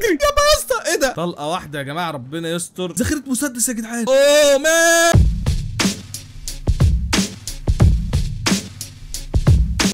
بتجري يا باسطة ايه ده طلقه واحده يا جماعه ربنا يستر ذخيره مسدس يا جدعان اوه مان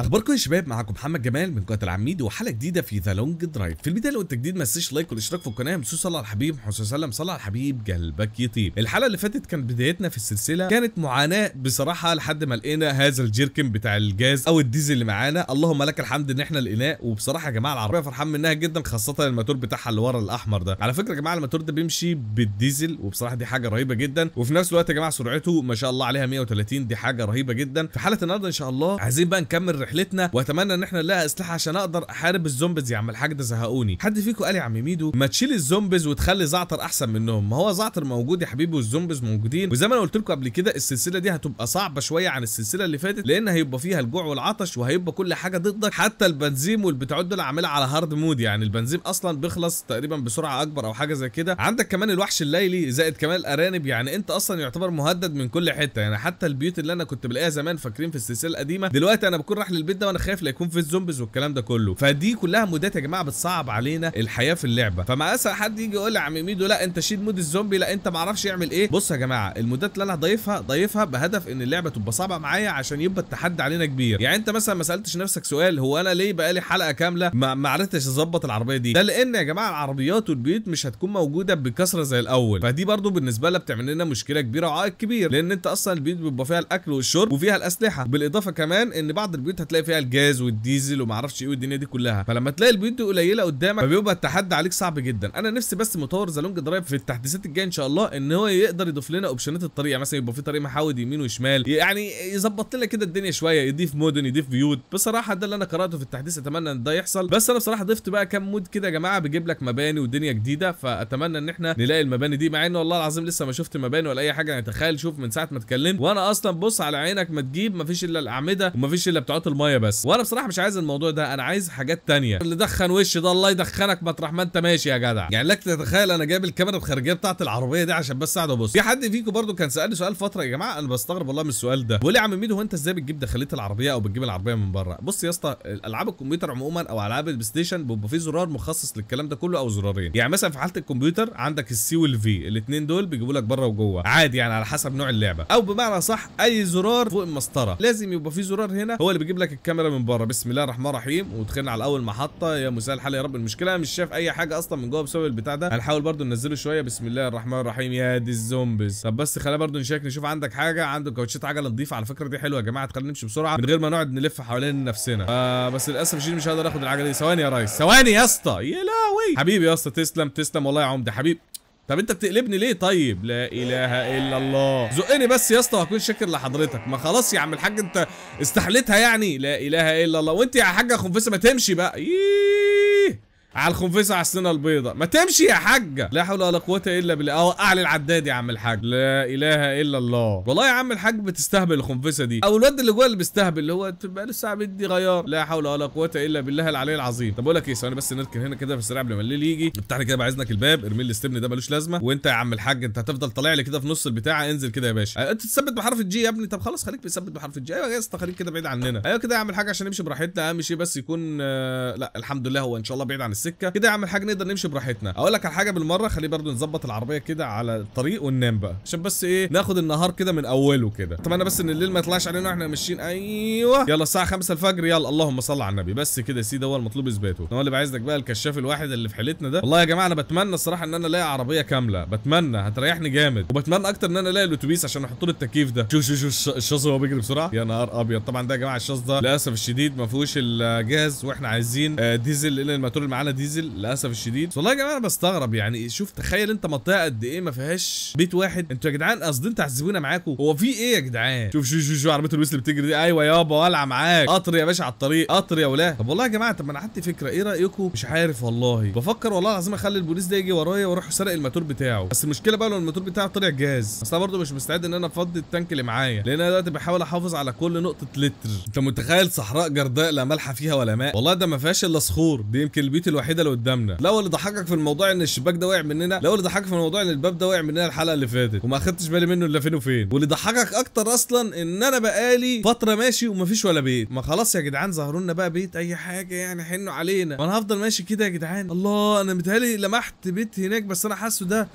اخباركم يا شباب معاكم محمد جمال من قناه العميد وحلقه جديده في ذا لونج درايف في البدايه لو انت جديد ما تنساش لايك والاشتراك في القناه مسو صلى على الحبيب محمد سلم الله على الحبيب قلبك يطيب الحلقه اللي فاتت كانت بدايتنا في السلسله كانت معاناه بصراحه لحد ما لقينا هذا الجيركن بتاع الجاز او الديزل اللي معانا اللهم لك الحمد ان احنا لقيناه وبصراحه يا جماعه العربيه فرحان منها جدا خاصه الماتور بتاعها اللي ورا الاحمر ده على فكره يا جماعه الماتور ده بيمشي بالديزل وبصراحه دي حاجه رهيبه جدا وفي نفس الوقت يا جماعه سرعته ما شاء الله عليها 130 دي حاجه رهيبه جدا في حاله النهارده ان شاء الله عايزين بقى نكمل رحلة رحلتنا واتمنى ان احنا نلاقي اسلحه عشان اقدر احارب الزومبيز يا عم الحاج ده زهقوني حد فيكم قال يا عم ميدو ما تشيل الزومبيز وتخلي زعتر احسن منهم ما هو زعتر موجود يا حبيبي والزومبيز موجودين وزي ما انا قلت لكم قبل كده السلسله دي هتبقى صعبه شويه عن السلسله اللي فاتت لان هيبقى فيها الجوع والعطش وهيبقى كل حاجه ضدك حتى البنزين والبتعود دول عاملها على هارد مود يعني البنزين اصلا بيخلص تقريبا بسرعه اكبر او حاجه زي كده عندك كمان الوحش الليلي زائد كمان الارانب يعني انت اصلا يعتبر مهدد من كل حته يعني حتى البيوت اللي انا كنت بلاقيها زمان فاكرين في السلسله القديمه دلوقتي انا بكون راح البيت ده وانا خايف لا يكون في الزومبيز والكلام ده كله فدي كلها مودات يا جماعه بتصعب علينا الحياه في اللعبه فما اسهل حد يجي يقول لي يا عم ميدو لا انت شيل مود الزومبي لا انت ما اعرفش يعمل ايه بص يا جماعه المودات اللي انا ضايفها ضايفها بهدف ان اللعبه تبقى صعبه معايا عشان يبقى التحدي علينا كبير يعني انت مثلا ما سالتش نفسك سؤال هو انا ليه بقالي حلقه كامله ما عرفتش اظبط العربيه دي ده لان يا جماعه العربيات والبيوت مش هتكون موجوده بكثره زي الاول فدي برده بالنسبه لنا بتعمل لنا مشكله كبيره وعائق كبير لان انت اصلا البيوت بيبقى فيها الاكل والشرب وفيها الاسلحه بالاضافه كمان ان بعض البيوت هتلاقي تلاقي فيها الجاز والديزل وما اعرفش ايه والدنيا دي كلها فلما تلاقي البيوت دي قليله قدامك فبيبقى التحدي عليك صعب جدا انا نفسي بس مطور ذا لونج درايف في التحديثات الجايه ان شاء الله ان هو يقدر يضيف لنا اوبشنات الطريق يعني مثلا يبقى في طريق محاود يمين وشمال يعني يظبط لنا كده الدنيا شويه يضيف مدن يضيف بيوت بصراحه ده اللي انا قراته في التحديث اتمنى ان ده يحصل بس انا بصراحه ضفت بقى كام مود كده يا جماعه بيجيب لك مباني ودنيا جديده فاتمنى ان احنا نلاقي المباني دي مع ان والله العظيم لسه ما شفت مباني ولا اي حاجه يعني تخيل شوف من ساعه ما اتكلمت وانا اصلا بص على عينك ما تجيب ما فيش الا الاعمده وما فيش الا بتوعات الميه الميه بس وانا بصراحه مش عايز الموضوع ده انا عايز حاجات تانية اللي دخن وشي ده الله يدخنك مطرح ما انت ماشي يا جدع يعني لك تتخيل انا جايب الكاميرا الخارجيه بتاعت العربيه دي عشان بس اقعد ابص في حد فيكم برضو كان سالني سؤال فتره يا جماعه انا بستغرب والله من السؤال ده بيقول لي يا عم ميدو هو انت ازاي بتجيب دخليه العربيه او بتجيب العربيه من بره بص يا اسطى العاب الكمبيوتر عموما او العاب البلاي ستيشن بيبقى فيه زرار مخصص للكلام ده كله او زرارين يعني مثلا في حاله الكمبيوتر عندك السي والفي الاثنين دول بيجيبوا لك بره وجوه عادي يعني على حسب نوع اللعبه او بمعنى صح اي زرار فوق المسطره لازم يبقى فيه زرار هنا هو اللي بيجيب لك الكاميرا من بره بسم الله الرحمن الرحيم ودخلنا على اول محطه يا مساء الحل يا رب المشكله مش شايف اي حاجه اصلا من جوه بسبب البتاع ده هنحاول برده ننزله شويه بسم الله الرحمن الرحيم يا دي الزومبيز طب بس خلينا برده نشيك نشوف عندك حاجه عنده كوتشات عجله نضيفه على فكره دي حلوه يا جماعه خلينا نمشي بسرعه من غير ما نقعد نلف حوالين نفسنا آه بس للاسف شيل مش هقدر اخد العجله دي ثواني يا ريس ثواني يا اسطى يا لهوي حبيبي يا اسطى تسلم تسلم والله يا عمده حبيبي طب انت بتقلبني ليه طيب لا اله الا الله زقني بس يا اسطى وهكون شاكر لحضرتك ما خلاص يا عم الحاج انت استحلتها يعني لا اله الا الله وانت يا حاجه خنفسه ما تمشي بقى ييه. على الخنفسه على السنه البيضاء ما تمشي يا حاجه لا حول ولا قوه الا بالله اه لي العداد يا عم الحاج لا اله الا الله والله يا عم الحاج بتستهبل الخنفسه دي او الواد اللي جوه اللي بيستهبل اللي هو بقى لسه الساعه بيدي غيار لا حول ولا قوه الا بالله العلي العظيم طب اقول لك ايه ثواني بس نركن هنا كده في السريع قبل ما الليل يجي افتح لي كده بعد اذنك الباب ارمي لي السبن ده ملوش لازمه وانت يا عم الحاج انت هتفضل طالع لي كده في نص البتاع انزل كده يا باشا أيوة، انت تثبت بحرف الجي يا ابني طب خلاص خليك بتثبت بحرف الجي ايوه يا اسطى خليك كده بعيد عننا ايوه كده يا عم الحاج عشان نمشي براحتنا اهم شيء بس يكون آه لا الحمد لله هو ان شاء الله بعيد عن السنة. السكه كده يا عم الحاج نقدر نمشي براحتنا اقول لك على حاجه بالمره خليه برضو نظبط العربيه كده على الطريق وننام بقى عشان بس ايه ناخد النهار كده من اوله كده اتمنى بس ان الليل ما يطلعش علينا واحنا ماشيين ايوه يلا الساعه 5 الفجر يلا اللهم صل على النبي بس كده سيدي هو المطلوب اثباته انا اللي بعايزك بقى الكشاف الواحد اللي في حيلتنا ده والله يا جماعه انا بتمنى الصراحه ان انا الاقي عربيه كامله بتمنى هتريحني جامد وبتمنى اكتر ان انا الاقي الاتوبيس عشان احط له التكييف ده شوف شوف شوف الشاص وهو بيجري بسرعه يا نهار ابيض طبعا ده يا جماعه الشاص ده للاسف الشديد ما فيهوش الجهاز واحنا عايزين آه، ديزل لان الماتور اللي معانا ديزل للاسف الشديد والله يا جماعه انا بستغرب يعني شوف تخيل انت منطقه قد ايه ما فيهاش بيت واحد انتوا يا جدعان قصدي انتوا هتسيبونا معاكم هو في ايه يا جدعان شوف شوف شوف عربيه الويس اللي بتجري دي ايوه يابا ولع معاك قطر يا باشا على الطريق قطر يا ولاد طب والله يا جماعه طب ما انا عندي فكره ايه رايكم مش عارف والله بفكر والله العظيم اخلي البوليس ده يجي ورايا واروح اسرق الماتور بتاعه بس المشكله بقى لو الماتور بتاعه طلع جاز اصل برضه مش مستعد ان انا افضي التانك اللي معايا لان انا دلوقتي بحاول احافظ على كل نقطه لتر انت متخيل صحراء جرداء لا ملح فيها ولا ماء والله ده ما فيهاش الا صخور دي يمكن البيت الوحيد الوحيده اللي قدامنا لو اللي ضحكك في الموضوع ان الشباك ده وقع مننا لو اللي ضحكك في الموضوع ان الباب ده وقع مننا الحلقه اللي فاتت وما خدتش بالي منه الا فين وفين واللي ضحكك اكتر اصلا ان انا بقالي فتره ماشي ومفيش ولا بيت ما خلاص يا جدعان ظهروا لنا بقى بيت اي حاجه يعني حنوا علينا وانا هفضل ماشي كده يا جدعان الله انا متهيألي لمحت بيت هناك بس انا حاسه ده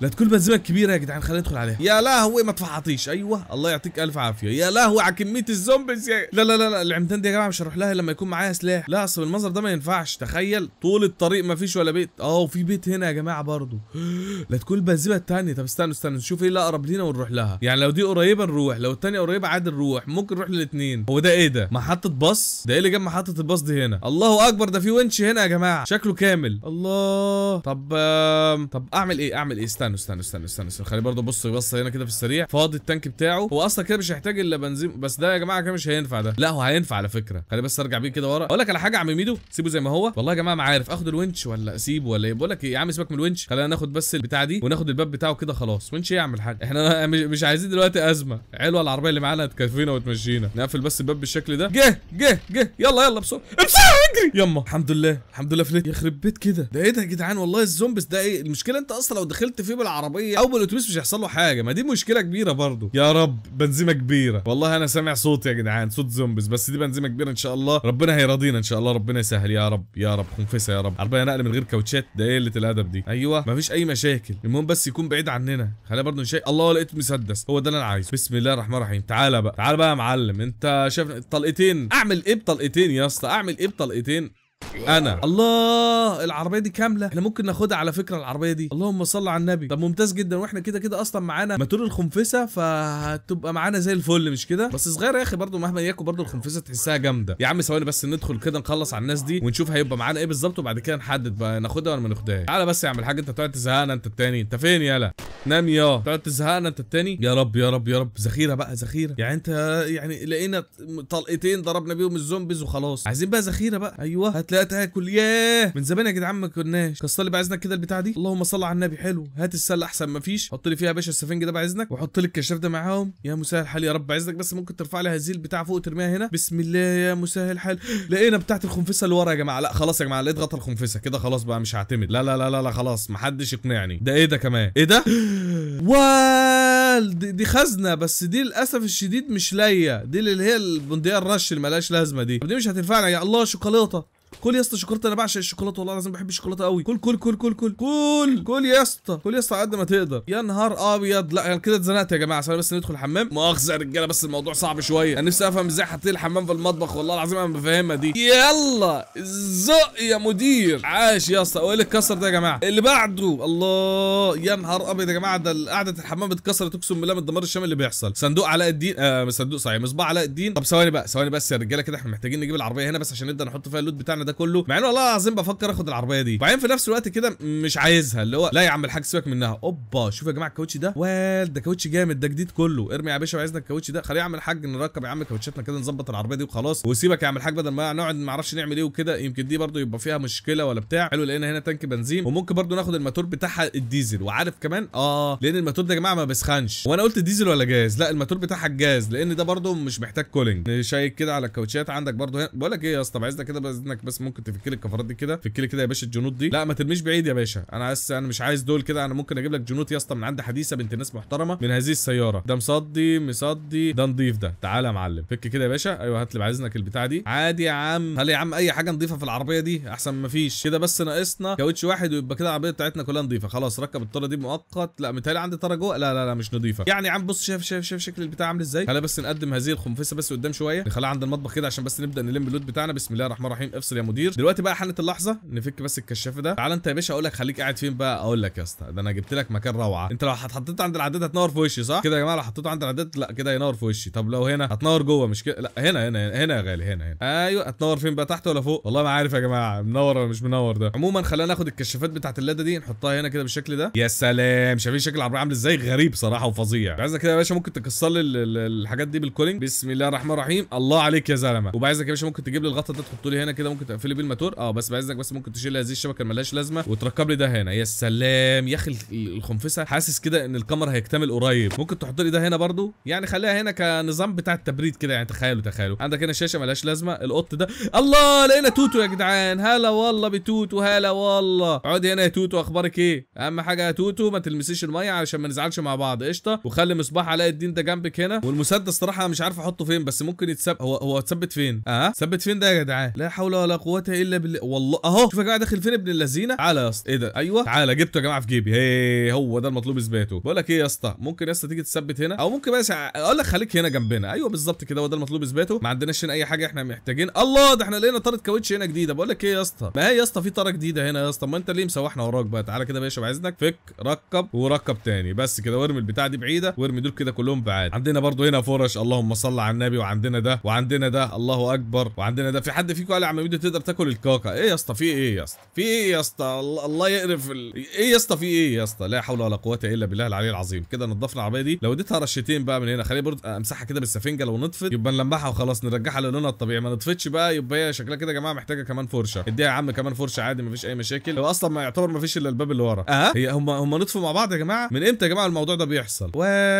لا تكون بنزيمه كبيره يا جدعان خلينا ندخل عليها يا لهوي ما تفحطيش ايوه الله يعطيك الف عافيه يا لهوي على كميه الزومبيز يا لا لا لا, لا العمدان دي يا جماعه مش هروح لها لما يكون معايا سلاح لا اصل المنظر ده ما ينفعش تخيل طول الطريق مفيش ولا بيت اه وفي بيت هنا يا جماعه برضه لا تكون البنزينه الثانيه طب استنوا استنوا نشوف ايه اللي اقرب لينا ونروح لها يعني لو دي قريبه نروح لو الثانيه قريبه عادي نروح ممكن نروح للاثنين هو ده ايه ده محطه باص ده ايه اللي جاب محطه الباص دي هنا الله اكبر ده في ونش هنا يا جماعه شكله كامل الله طب طب اعمل ايه اعمل ايه استنوا استنوا استنوا استنوا, خلي خليه برضه بص بص هنا كده في السريع فاضي التانك بتاعه هو اصلا كده مش هيحتاج الا بنزين بس ده يا جماعه كده مش هينفع ده لا هو هينفع على فكره خليه بس ارجع بيه كده ورا اقول لك على حاجه عم ميدو سيبه زي ما هو والله يا جماعه معايا عارف اخد الونش ولا اسيبه ولا ايه بقول لك إيه، يا عم سيبك من الونش خلينا ناخد بس البتاع دي وناخد الباب بتاعه كده خلاص ونش إيه يعمل حاجه احنا مش عايزين دلوقتي ازمه حلوه العربيه اللي معانا هتكفينا وتمشينا نقفل بس الباب بالشكل ده جه جه جه يلا يلا بسرعه بسرعه اجري يما الحمد لله الحمد لله فلت يخرب بيت كده ده ايه ده يا جدعان والله الزومبس ده ايه المشكله انت اصلا لو دخلت فيه بالعربيه او بالاتوبيس مش هيحصل له حاجه ما دي مشكله كبيره برضه يا رب بنزيمه كبيره والله انا سامع صوت يا جدعان صوت زومبس بس دي بنزيمه كبيره ان شاء الله ربنا هيرضينا ان شاء الله ربنا يسهل يا رب يا رب خنفس كويسه يا رب عربيه نقل من غير كاوتشات ده ايه قله الادب دي ايوه مفيش اي مشاكل المهم بس يكون بعيد عننا خلينا برضه نشيك الله لقيت مسدس هو ده اللي انا عايزه بسم الله الرحمن الرحيم تعالى بقى تعالى بقى يا معلم انت شايف طلقتين اعمل ايه بطلقتين يا اسطى اعمل ايه بطلقتين انا الله العربيه دي كامله احنا ممكن ناخدها على فكره العربيه دي اللهم صل على النبي طب ممتاز جدا واحنا كده كده اصلا معانا ماتور الخنفسه فهتبقى معانا زي الفل مش كده بس صغيره يا اخي برده مهما ياكل برده الخنفسه تحسها جامده يا عم ثواني بس ندخل كده نخلص على الناس دي ونشوف هيبقى معانا ايه بالظبط وبعد كده نحدد بقى ناخدها ولا ما ناخدهاش تعالى بس يا عم الحاج انت تقعد تزهقنا انت التاني انت فين يالا نام يا تقعد تزهقنا انت التاني يا رب يا رب يا رب ذخيره بقى ذخيره يعني انت يعني لقينا طلقتين ضربنا بيهم الزومبيز وخلاص عايزين بقى ذخيره بقى ايوه ثلاثه تاكل ياه من زمان يا جدعان ما كناش كسر لي باذنك كده البتاعه دي اللهم صل على النبي حلو هات السله احسن ما فيش حط لي فيها يا باشا السفنج ده باذنك وحط لي الكشاف ده معاهم يا مسهل الحال يا رب باذنك بس ممكن ترفع لي هذه البتاعه فوق وترميها هنا بسم الله يا مسهل الحال لقينا بتاعه الخنفسه اللي ورا يا جماعه لا خلاص يا جماعه لقيت غطا الخنفسه كده خلاص بقى مش هعتمد لا لا لا لا, لا خلاص محدش يقنعني ده ايه ده كمان ايه ده وال دي خزنه بس دي للاسف الشديد مش ليا دي اللي هي البنديه الرش اللي ملهاش لازمه دي دي مش هتنفعنا يا الله شوكولاته كل يا اسطى شوكولاته انا بعشق الشوكولاته والله العظيم بحب الشوكولاته قوي كل كل كل كل كل كل كل يا اسطى كل يا اسطى قد ما تقدر يا نهار ابيض لا يعني كده اتزنقت يا جماعه عشان بس ندخل الحمام مؤاخذه يا رجاله بس الموضوع صعب شويه انا نفسي افهم ازاي حاطين الحمام في المطبخ والله العظيم انا بفهمها دي يلا زق يا مدير عاش يا اسطى وايه اتكسر ده يا جماعه اللي بعده الله يا نهار ابيض يا جماعه ده قعده الحمام اتكسرت اقسم بالله من الدمار الشامل اللي بيحصل صندوق علاء الدين آه صندوق صحيح مصباح علاء الدين طب ثواني بقى ثواني بس يا رجاله كده احنا محتاجين نجيب العربيه هنا بس عشان نبدا نحط فيها اللود بتاع بتاعنا ده كله مع ان والله العظيم بفكر اخد العربيه دي وبعدين في نفس الوقت كده مش عايزها اللي هو لا يا عم الحاج سيبك منها اوبا شوف يا جماعه الكاوتش ده واد ده كاوتش جامد ده جديد كله ارمي يا باشا وعايزنا الكاوتش ده خليه يا عم الحاج نركب يا عم كاوتشاتنا كده نظبط العربيه دي وخلاص وسيبك يا عم الحاج بدل ما نقعد ما اعرفش نعمل ايه وكده يمكن دي برده يبقى فيها مشكله ولا بتاع حلو لقينا هنا تانك بنزين وممكن برده ناخد الماتور بتاعها الديزل وعارف كمان اه لان الماتور ده يا جماعه ما بيسخنش وانا قلت ديزل ولا جاز لا الماتور بتاعها الجاز لان ده برده مش محتاج كولينج شايك كده على الكاوتشات عندك برده هنا بقول لك ايه يا اسطى عايزنا كده باذنك بس ممكن تفك لي الكفرات دي كده فك لي كده يا باشا الجنود دي لا ما ترميش بعيد يا باشا انا عايز انا مش عايز دول كده انا ممكن اجيب لك جنود يا اسطى من عند حديثه بنت ناس محترمه من هذه السياره ده مصدي مصدي ده نضيف ده تعالى يا معلم فك كده يا باشا ايوه هات لي عايزنك البتاعه دي عادي يا عم هل يا عم اي حاجه نضيفه في العربيه دي احسن ما فيش كده بس ناقصنا كاوتش واحد ويبقى كده العربيه بتاعتنا كلها نضيفه خلاص ركب الطاره دي مؤقت لا متهيألي عندي طاره جوه لا لا لا مش نضيفه يعني يا عم بص شايف شايف شايف شكل البتاع عامل ازاي هلا بس نقدم هذه الخنفسه بس قدام شويه نخليها عند المطبخ كده عشان بس نبدا نلم اللود بتاعنا بسم الله الرحمن الرحيم افصل يا مدير دلوقتي بقى حانت اللحظه نفك بس الكشاف ده تعالى انت يا باشا اقول لك خليك قاعد فين بقى اقول لك يا اسطى ده انا جبت لك مكان روعه انت لو هتحطيت عند العداد هتنور في وشي صح كده يا جماعه لو حطيته عند العداد لا كده ينور في وشي طب لو هنا هتنور جوه مش كده لا هنا هنا هنا يا غالي هنا هنا ايوه هتنور فين بقى تحت ولا فوق والله ما عارف يا جماعه منور ولا مش منور ده عموما خلينا ناخد الكشافات بتاعه اللاده دي نحطها هنا كده بالشكل ده يا سلام شايفين شكل العربيه عامل ازاي غريب صراحه وفظيع عايزك كده يا باشا ممكن تكسر لي الحاجات دي بالكولينج بسم الله الرحمن الرحيم الله عليك يا زلمه وعايزك يا باشا ممكن تجيب لي الغطا ده تحطه لي هنا كده ممكن ممكن تقفلي بيه الماتور اه بس بعزك بس ممكن تشيل هذه الشبكه اللي ملهاش لازمه وتركب لي ده هنا يا سلام يا اخي الخنفسه حاسس كده ان القمر هيكتمل قريب ممكن تحط لي ده هنا برضو يعني خليها هنا كنظام بتاع التبريد كده يعني تخيلوا تخيلوا عندك هنا شاشه ملهاش لازمه القط ده الله لقينا توتو يا جدعان هلا والله بتوتو هلا والله اقعد هنا يا توتو اخبارك ايه اهم حاجه يا توتو ما تلمسيش الميه عشان ما نزعلش مع بعض قشطه وخلي مصباح علاء الدين ده جنبك هنا والمسدس صراحه مش عارف احطه فين بس ممكن يتثبت هو هو اتثبت فين اه ثبت فين ده يا جدعان لا حول ولا ولا قوه الا بالله والله اهو شوف يا جماعه داخل فين ابن اللذينه تعالى يا اسطى ايه ده ايوه تعالى جبته يا جماعه في جيبي هي هو ده المطلوب اثباته بقول لك ايه يا اسطى ممكن يا اسطى تيجي تثبت هنا او ممكن بس اقول لك خليك هنا جنبنا ايوه بالظبط كده هو ده المطلوب اثباته ما عندناش هنا اي حاجه احنا محتاجين الله ده احنا لقينا طاره كاوتش هنا جديده بقول لك ايه يا اسطى ما هي يا اسطى في طاره جديده هنا يا اسطى ما انت ليه مسوحنا وراك بقى تعالى كده يا باشا باذنك فك ركب وركب تاني بس كده وارمي البتاع دي بعيده وارمي دول كده كلهم بعاد عندنا برضو هنا فرش اللهم صل على النبي وعندنا ده وعندنا ده الله اكبر وعندنا ده في حد فيكم قال عم ميدو بتقدر تاكل الكاكا ايه يا اسطى في ايه يا اسطى في ايه يا اسطى الله يقرف ال... ايه يا اسطى في ايه يا اسطى لا حول ولا قوه الا بالله العلي العظيم كده نضفنا العربيه دي لو اديتها رشتين بقى من هنا خليها برضه امسحها كده بالسفنجه لو نطفت يبقى نلمعها وخلاص نرجعها للونها الطبيعي ما نطفتش بقى يبقى هي شكلها كده يا جماعه محتاجه كمان فرشه اديها يا عم كمان فرشه عادي مفيش اي مشاكل هو اصلا ما يعتبر مفيش الا الباب اللي ورا اه هي هم هم نطفوا مع بعض يا جماعه من امتى يا جماعه الموضوع ده بيحصل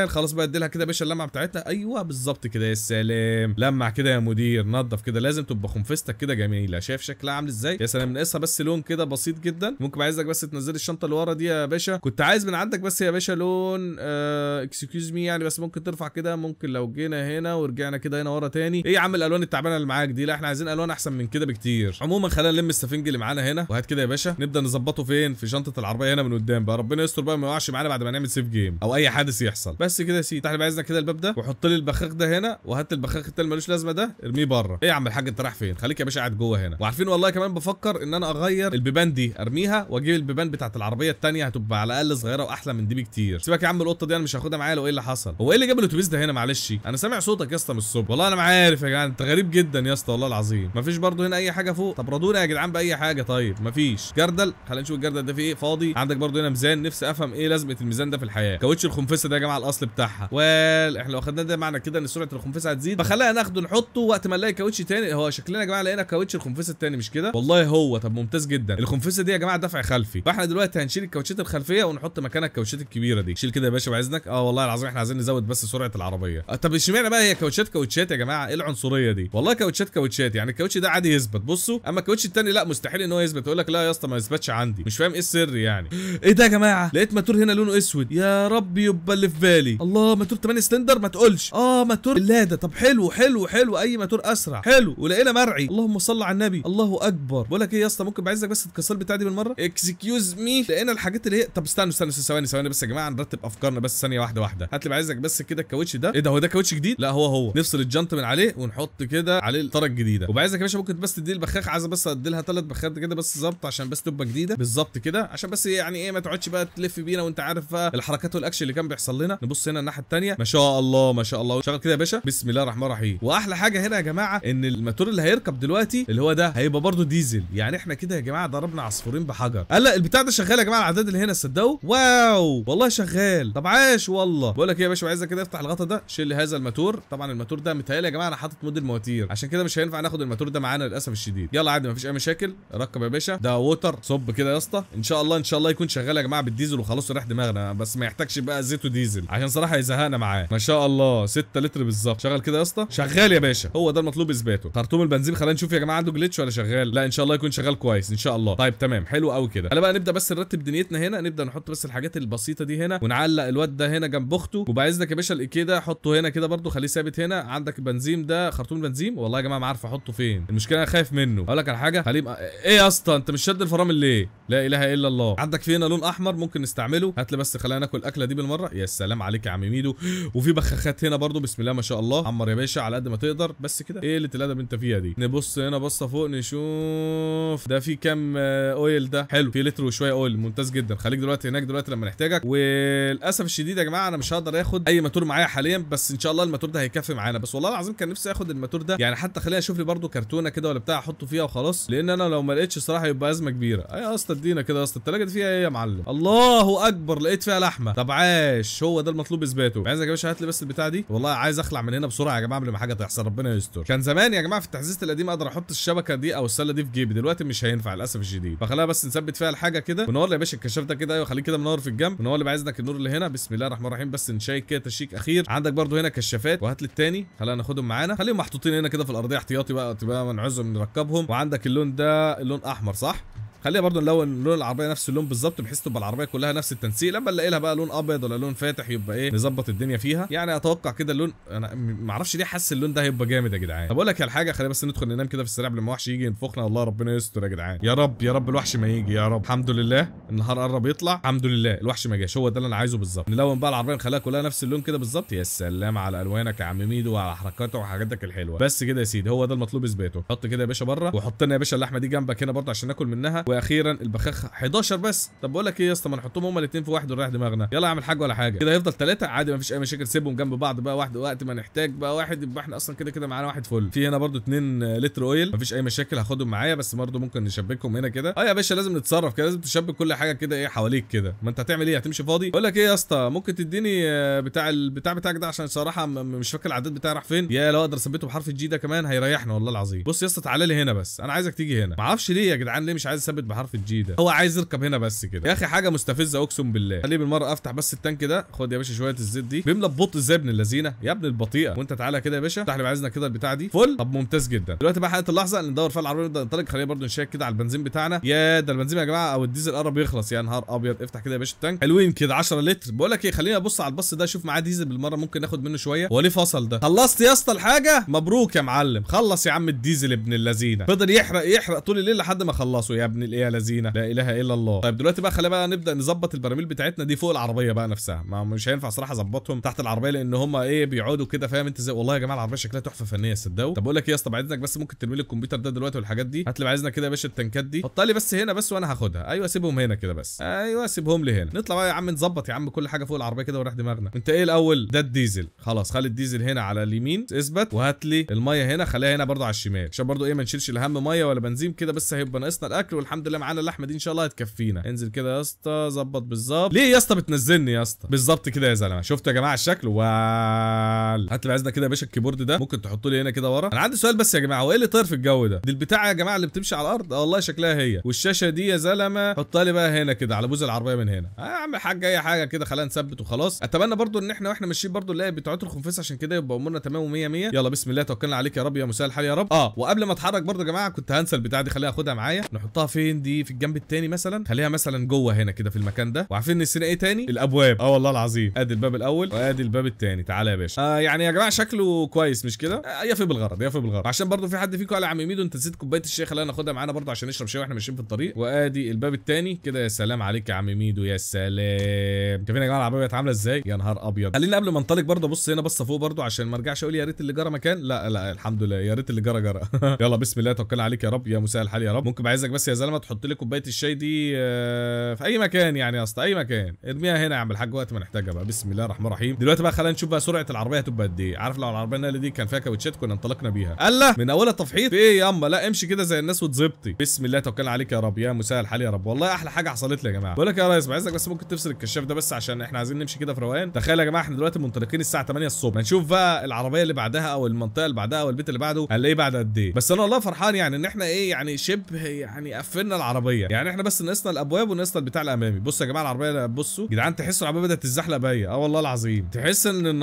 خلاص بقى اديلها كده يا باشا اللمعه بتاعتها ايوه بالظبط كده يا سلام لمع كده يا مدير نظف كده لازم تبقى خنفستك كده جميله جميله شايف شكلها عامل ازاي يا سلام ناقصها بس لون كده بسيط جدا ممكن عايزك بس تنزل الشنطه اللي ورا دي يا باشا كنت عايز من عندك بس يا باشا لون اكسكيوز آه، مي يعني بس ممكن ترفع كده ممكن لو جينا هنا ورجعنا كده هنا ورا تاني ايه يا عم الالوان التعبانه اللي معاك دي لا احنا عايزين الوان احسن من كده بكتير عموما خلينا نلم السفنج اللي معانا هنا وهات كده يا باشا نبدا نظبطه فين في شنطه العربيه هنا من قدام بقى ربنا يستر بقى ما يقعش معانا بعد ما نعمل سيف جيم او اي حادث يحصل بس كده يا سيدي تحت عايزنا كده الباب ده وحط لي البخاخ ده هنا وهات البخاخ التاني ملوش لازمه ده ارميه بره ايه يا عم الحاج انت رايح فين خليك يا باشا قاعد جوه هنا وعارفين والله كمان بفكر ان انا اغير البيبان دي ارميها واجيب البيبان بتاعت العربيه الثانيه هتبقى على الاقل صغيره واحلى من دي بكتير سيبك يا عم القطه دي انا مش هاخدها معايا لو ايه اللي حصل هو ايه اللي جاب الاتوبيس ده هنا معلش انا سامع صوتك يا اسطى من الصبح والله انا ما عارف يا جدعان انت غريب جدا يا اسطى والله العظيم مفيش برضه هنا اي حاجه فوق طب رادونا يا جدعان باي حاجه طيب مفيش جردل خلينا نشوف الجردل ده فيه ايه فاضي عندك برضه هنا ميزان نفسي افهم ايه لازمه الميزان ده في الحياه كاوتش الخنفسه ده يا جماعه الاصل بتاعها وال احنا لو خدنا ده معنى كده ان سرعه الخنفسه هتزيد فخلينا ناخده نحطه وقت ما نلاقي كاوتش تاني هو شكلنا يا جماعه لقينا كاوتش الخنفسه الثاني مش كده والله هو طب ممتاز جدا الخنفسه دي يا جماعه دفع خلفي فاحنا دلوقتي هنشيل الكاوتشات الخلفيه ونحط مكانها الكاوتشات الكبيره دي شيل كده يا باشا باذنك اه والله العظيم احنا عايزين نزود بس سرعه العربيه آه طب اشمعنى بقى هي كاوتشات كاوتشات يا جماعه ايه العنصريه دي والله كاوتشات كاوتشات يعني الكاوتش ده عادي يثبت بصوا اما الكاوتش الثاني لا مستحيل ان هو يثبت يقول لك لا يا اسطى ما يثبتش عندي مش فاهم ايه السر يعني ايه ده يا جماعه لقيت ماتور هنا لونه اسود يا رب يبقى اللي في بالي الله ماتور 8 سلندر ما تقولش اه ماتور اللاده طب حلو حلو حلو اي ماتور اسرع حلو ولقينا مرعي اللهم صل على النبي الله اكبر بقول لك ايه يا اسطى ممكن بعزك بس تكسر بتاعتي بالمره اكسكيوز مي لقينا الحاجات اللي هي طب استنوا استنوا ثواني ثواني بس يا جماعه نرتب افكارنا بس ثانيه واحده واحده هات لي بعزك بس كده الكاوتش ده ايه ده هو ده كاوتش جديد لا هو هو نفصل الجنط من عليه ونحط كده عليه الطرق الجديده وبعزك يا باشا ممكن بس تدي البخاخ عايز بس ادي لها ثلاث بخات كده بس ظبط عشان بس تبقى جديده بالظبط كده عشان بس يعني ايه ما تقعدش بقى تلف بينا وانت عارف الحركات والاكشن اللي كان بيحصل لنا نبص هنا الناحيه الثانيه ما شاء الله ما شاء الله شغل كده يا باشا بسم الله الرحمن الرحيم واحلى حاجه هنا يا جماعه ان الماتور اللي هيركب دلوقتي اللي هو هو ده هيبقى برضه ديزل يعني احنا كده يا جماعه ضربنا عصفورين بحجر قال لا البتاع ده شغال يا جماعه العداد اللي هنا صدقوا واو والله شغال طب عاش والله بقول لك ايه يا باشا عايزك كده افتح الغطا ده شيل هذا الماتور طبعا الماتور ده متهيألي يا جماعه انا حاطط مود المواتير عشان كده مش هينفع ناخد الماتور ده معانا للاسف الشديد يلا عادي مفيش اي مشاكل ركب يا باشا ده ووتر صب كده يا اسطى ان شاء الله ان شاء الله يكون شغال يا جماعه بالديزل وخلاص ريح دماغنا بس ما يحتاجش بقى زيت وديزل عشان صراحه يزهقنا معاه ما شاء الله 6 لتر بالظبط شغال كده يا اسطى شغال يا باشا هو ده المطلوب اثباته خرطوم البنزين خلينا نشوف يا جماعه عنده جليتش ولا شغال لا ان شاء الله يكون شغال كويس ان شاء الله طيب تمام حلو قوي كده انا بقى نبدا بس نرتب دنيتنا هنا نبدا نحط بس الحاجات البسيطه دي هنا ونعلق الواد ده هنا جنب اخته وبعزك يا باشا الاكيده حطه هنا كده برده خليه ثابت هنا عندك البنزين ده خرطوم بنزين والله يا جماعه ما عارف احطه فين المشكله انا خايف منه اقول لك على حاجه خليه بقى... ايه يا اسطى انت مش شاد الفرامل ليه لا اله الا الله عندك في هنا لون احمر ممكن نستعمله هات لي بس خلينا ناكل الاكله دي بالمره يا سلام عليك يا عم ميدو وفي بخاخات هنا برده بسم الله ما شاء الله عمر يا باشا على قد ما تقدر بس كده ايه اللي انت فيها دي نبص هنا بصه فوق نشوف ده في كام اويل آه، ده حلو في لتر وشويه اويل ممتاز جدا خليك دلوقتي هناك دلوقتي لما نحتاجك وللاسف الشديد يا جماعه انا مش هقدر اخد اي ماتور معايا حاليا بس ان شاء الله الماتور ده هيكفي معانا بس والله العظيم كان نفسي اخد الماتور ده يعني حتى خليني اشوف لي برده كرتونه كده ولا بتاع احطه فيها وخلاص لان انا لو ما لقيتش صراحه يبقى ازمه كبيره اي يا اسطى ادينا كده يا اسطى التلاجه دي فيها ايه يا معلم الله اكبر لقيت فيها لحمه طب عاش هو ده المطلوب اثباته عايزك يا باشا هات لي بس البتاع دي والله عايز اخلع من هنا بسرعه يا جماعه قبل ما حاجه تحصل ربنا يستر كان زمان يا جماعه في التحزيزات القديمه اقدر احط الشبكه الشبكه دي او السله دي في جيبي دلوقتي مش هينفع للاسف الشديد فخليها بس نثبت فيها الحاجه كده ونور يا باشا الكشاف ده كده ايوه خليك كده منور في الجنب ونور اللي عايزك النور اللي هنا بسم الله الرحمن الرحيم بس نشيك كده تشيك اخير عندك برده هنا كشافات وهات لي الثاني خلينا ناخدهم معانا خليهم محطوطين هنا كده في الارضيه احتياطي بقى تبقى منعزهم نركبهم وعندك اللون ده اللون احمر صح خليها برضو نلون لون العربيه نفس اللون بالظبط بحيث تبقى العربيه كلها نفس التنسيق لما نلاقي لها بقى لون ابيض ولا لون فاتح يبقى ايه نظبط الدنيا فيها يعني اتوقع كده اللون انا ما اعرفش ليه حاسس اللون ده هيبقى جامد يا جدعان طب اقول لك على حاجه خلينا بس ندخل ننام كده في السريع قبل ما الوحش يجي ينفخنا الله ربنا يستر يا جدعان يا رب يا رب الوحش ما يجي يا رب الحمد لله النهار قرب يطلع الحمد لله الوحش ما جاش هو ده اللي انا عايزه بالظبط نلون بقى العربيه نخليها كلها نفس اللون كده بالظبط يا سلام على الوانك يا عم ميدو وعلى حركاتك وحاجاتك الحلوه بس كده يا سيدي هو ده المطلوب اثباته حط كده يا باشا بره وحط لنا يا باشا اللحمه دي جنبك هنا برضه عشان ناكل منها واخيرا البخاخ 11 بس طب بقول لك ايه يا اسطى ما نحطهم هما الاثنين في واحد ونريح دماغنا يلا اعمل حاجه ولا حاجه كده هيفضل ثلاثه عادي ما فيش اي مشاكل سيبهم جنب بعض بقى واحد وقت ما نحتاج بقى واحد يبقى احنا اصلا كده كده معانا واحد فل في هنا برده 2 لتر اويل ما فيش اي مشاكل هاخدهم معايا بس برده ممكن نشبكهم هنا كده اه يا باشا لازم نتصرف كده لازم تشبك كل حاجه كده ايه حواليك كده ما انت هتعمل ايه هتمشي فاضي بقول لك ايه يا اسطى ممكن تديني آه، بتاع البتاع بتاعك ده عشان صراحه مش فاكر العداد بتاعي راح فين يا لو اقدر اثبته بحرف الجي ده كمان هيريحنا والله العظيم بص يا اسطى تعالى لي هنا بس انا عايزك تيجي هنا ما اعرفش ليه يا جدعان ليه مش عايز اثبت بحرف الجي ده هو عايز يركب هنا بس كده يا اخي حاجه مستفزه اقسم بالله خليه بالمره افتح بس التانك ده خد يا باشا شويه الزيت دي بيملى ببطء ازاي ابن اللذينه يا ابن البطيئه وانت تعالى كده يا باشا افتح لي عايزنا كده البتاعه دي فل طب ممتاز جدا دلوقتي بقى حلقه اللحظه اللي ندور فيها العربيه نبدا ننطلق خلينا برده نشيك كده على البنزين بتاعنا يا ده البنزين يا جماعه او الديزل قرب يخلص يا نهار ابيض افتح كده يا باشا التانك حلوين كده 10 لتر بقول لك ايه خليني ابص على الباص ده اشوف معاه ديزل بالمره ممكن ناخد منه شويه هو ليه فصل ده خلصت يا اسطى الحاجه مبروك يا معلم خلص يا عم الديزل ابن اللذينه فضل يحرق يحرق طول الليل لحد ما خلصه يا ابن الايه يا لذينه لا اله الا الله طيب دلوقتي بقى خلينا بقى نبدا نظبط البراميل بتاعتنا دي فوق العربيه بقى نفسها ما مش هينفع صراحه اظبطهم تحت العربيه لان هم ايه بيقعدوا كده فاهم انت زي والله يا جماعه العربيه شكلها تحفه فنيه صدقوا طب بقول لك ايه يا اسطى بعد اذنك بس ممكن ترمي لي الكمبيوتر ده دلوقتي والحاجات دي هات لي عايزنا كده يا باشا التنكات دي حطها لي بس هنا بس وانا هاخدها ايوه سيبهم هنا كده بس ايوه سيبهم لي هنا نطلع بقى يا عم نظبط يا عم كل حاجه فوق العربيه كده ونروح دماغنا انت ايه الاول ده الديزل خلاص خلي الديزل هنا على اليمين اثبت وهات لي الميه هنا خليها هنا برده على الشمال عشان برده ايه ما نشيلش الهم ميه ولا بنزين كده بس هيبقى ناقصنا الاكل الحمد لله معانا اللحمه دي ان شاء الله هتكفينا انزل كده يا اسطى ظبط بالظبط ليه يا اسطى بتنزلني يا اسطى بالظبط كده يا زلمه شفتوا يا جماعه الشكل وال هات لي عايزنا كده يا باشا الكيبورد ده ممكن تحطوا لي هنا كده ورا انا عندي سؤال بس يا جماعه هو ايه اللي طاير في الجو ده دي البتاعه يا جماعه اللي بتمشي على الارض والله شكلها هي والشاشه دي يا زلمه حطها لي بقى هنا كده على بوز العربيه من هنا آه، يا عم الحاج اي حاجه كده خلينا نثبت وخلاص اتمنى برضو ان احنا واحنا ماشيين برضو نلاقي بتاعت الخنفس عشان كده يبقى امورنا تمام و100 100 يلا بسم الله توكلنا عليك يا رب يا مساء الحال يا رب اه وقبل ما اتحرك برضو يا جماعه كنت هنسى البتاعه دي خليها اخدها معايا نحطها في فين دي في الجنب التاني مثلا خليها مثلا جوه هنا كده في المكان ده وعارفين نسينا ايه تاني الابواب اه والله العظيم ادي الباب الاول وادي الباب التاني تعالى يا باشا آه يعني يا جماعه شكله كويس مش كده آه يفي بالغرض يفي بالغرض عشان برضو في حد فيكم قال يا عم ميدو انت نسيت كوبايه الشاي خلينا ناخدها معانا برضو عشان نشرب شاي واحنا ماشيين في الطريق وادي الباب التاني كده يا سلام عليك يا عم ميدو يا سلام شايفين يا جماعه العربيه بقت عامله ازاي يا نهار ابيض خلينا قبل ما انطلق برضو بص هنا بصه فوق برضو عشان ما ارجعش اقول يا ريت اللي جرى مكان لا لا الحمد لله يا ريت اللي جرى جرى يلا بسم الله توكلنا عليك يا رب يا مساء الحال يا رب ممكن عايزك بس يا زلمه مكرونه تحط لي كوبايه الشاي دي آه، في اي مكان يعني يا اسطى اي مكان ارميها هنا يا عم الحاج وقت ما نحتاجها بقى بسم الله الرحمن الرحيم دلوقتي بقى خلينا نشوف بقى سرعه العربيه هتبقى قد ايه عارف لو العربيه النقل دي كان فيها كاوتشات كنا انطلقنا بيها الا من اولها تفحيط في ايه ياما لا امشي كده زي الناس وتظبطي بسم الله توكلنا عليك يا رب يا مساء الحال يا رب والله احلى حاجه حصلت لي يا جماعه بقول لك إيه يا ريس عايزك بس ممكن تفصل الكشاف ده بس عشان احنا عايزين نمشي كده في روقان تخيل يا جماعه احنا دلوقتي منطلقين الساعه 8 الصبح هنشوف بقى العربيه اللي بعدها او المنطقه اللي بعدها او البيت اللي بعده هنلاقيه بعد قد ايه بس انا والله فرحان يعني ان احنا ايه يعني شبه يعني قفلنا لنا العربيه يعني احنا بس ناقصنا الابواب وناقصنا البتاع الامامي بصوا يا جماعه العربيه بصوا جدعان تحسوا العربيه بدات تتزحلق بيا اه والله العظيم تحس ان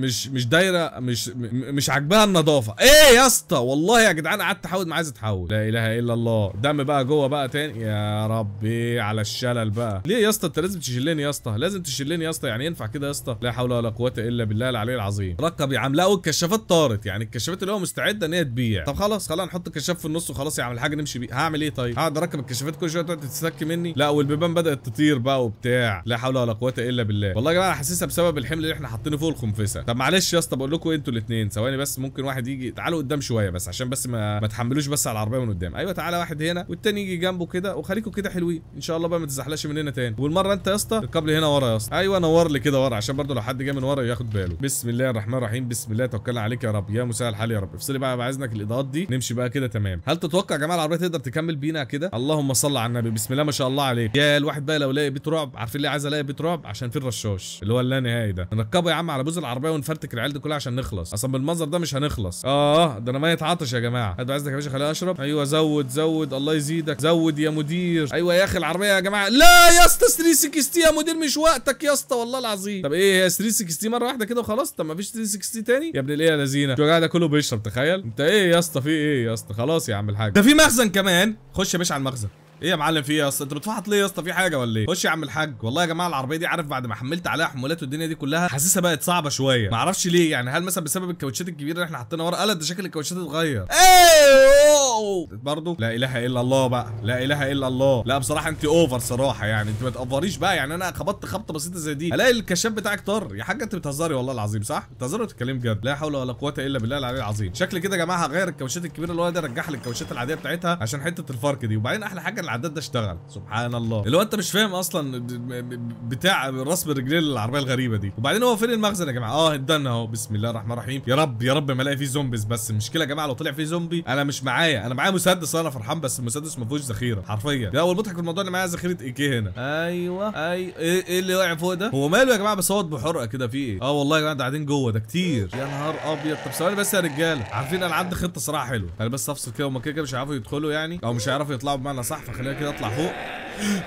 مش مش دايره مش مش عاجباها النظافه ايه يا اسطى والله يا جدعان قعدت احاول ما عايز اتحول لا اله الا الله دم بقى جوه بقى تاني يا ربي على الشلل بقى ليه يا اسطى انت لازم تشلني يا اسطى لازم تشلني يا اسطى يعني ينفع كده يا اسطى لا حول ولا قوه الا بالله العلي العظيم ركب يا عم لا والكشافات طارت يعني الكشافات اللي هو مستعده ان هي تبيع طب خلاص خلينا نحط الكشاف في النص وخلاص يا عم الحاج نمشي بيه هعمل ايه طيب بعد اركب الكشافات كل شويه تقعد تتسك مني لا والبيبان بدات تطير بقى وبتاع لا حول ولا قوه الا بالله والله يا جماعه حاسسها بسبب الحمل اللي احنا حاطينه فوق الخنفسه طب معلش يا اسطى بقول لكم انتوا الاثنين ثواني بس ممكن واحد يجي تعالوا قدام شويه بس عشان بس ما, ما تحملوش بس على العربيه من قدام ايوه تعالى واحد هنا والتاني يجي جنبه كده وخليكم كده حلوين ان شاء الله بقى ما تزحلقش مننا تاني والمره انت يا اسطى اركب لي هنا ورا يا اسطى ايوه نور لي كده ورا عشان برده لو حد جه من ورا ياخد باله بسم الله الرحمن الرحيم بسم الله توكلنا عليك يا رب يا مساء الحال يا رب افصلي بقى بعزنك الاضاءات دي نمشي بقى كده تمام هل تتوقع يا جماعه العربيه تقدر تكمل بينا كده كده اللهم صل على النبي بسم الله ما شاء الله عليك يا الواحد بقى لو لاقي بيت رعب عارفين ليه عايز الاقي بيت رعب عشان في الرشاش اللي هو اللانهائي ده نركبه يا عم على بوز العربيه ونفرتك العيال دي كلها عشان نخلص اصلا بالمنظر ده مش هنخلص اه ده انا ميت عطش يا جماعه هات عايزك يا باشا خليني اشرب ايوه زود زود الله يزيدك زود يا مدير ايوه يا اخي العربيه يا جماعه لا يا اسطى 360 يا مدير مش وقتك يا اسطى والله العظيم طب ايه هي 360 مره واحده كده وخلاص طب ما فيش 360 تاني يا ابن الايه يا لذينه الجماعه ده كله بيشرب تخيل انت ايه يا اسطى في ايه يا اسطى خلاص يا عم الحاج ده في مخزن كمان خش يا ماشي على المخزن ايه يا معلم في ايه يا اسطى انت بتفحط ليه يا اسطى في حاجه ولا ايه خش يا عم الحاج والله يا جماعه العربيه دي عارف بعد ما حملت عليها حمولات والدنيا دي كلها حاسسها بقت صعبه شويه معرفش ليه يعني هل مثلا بسبب الكاوتشات الكبيره اللي احنا حاطينها ورا قلت ده شكل الكاوتشات اتغير ايوه برضه لا اله الا الله بقى لا اله الا الله لا بصراحه انت اوفر صراحه يعني انت ما تقفريش بقى يعني انا خبطت خبطه بسيطه زي دي الاقي الكشاف بتاعك طر يا حاجه انت بتهزري والله العظيم صح بتهزري وتتكلمي بجد لا حول ولا قوه الا بالله العلي العظيم شكل كده يا جماعه هغير الكاوتشات الكبيره اللي هو ده رجعها للكاوتشات العاديه بتاعتها عشان حته الفرق دي وبعدين احلى حاجه العداد ده اشتغل سبحان الله اللي هو انت مش فاهم اصلا بتاع رسم الرجلين العربيه الغريبه دي وبعدين هو فين المخزن يا جماعه اه ادانا اهو بسم الله الرحمن الرحيم يا رب يا رب ما الاقي فيه زومبيز بس المشكله يا جماعه لو طلع فيه زومبي انا مش معايا انا معايا مسدس انا فرحان بس المسدس ما فيهوش ذخيره حرفيا ده اول مضحك في الموضوع ان معايا ذخيره اي كي هنا ايوه اي إيه،, ايه, اللي واقع فوق ده هو ماله يا جماعه بس هو بحرقه كده في ايه اه والله يا جماعه ده قاعدين جوه ده كتير يا نهار ابيض طب ثواني بس يا رجاله عارفين انا عندي خطه صراحه حلوه انا بس افصل كده وما كده مش هيعرفوا يدخلوا يعني او مش هيعرفوا يطلعوا بمعنى صح خلينا كده اطلع فوق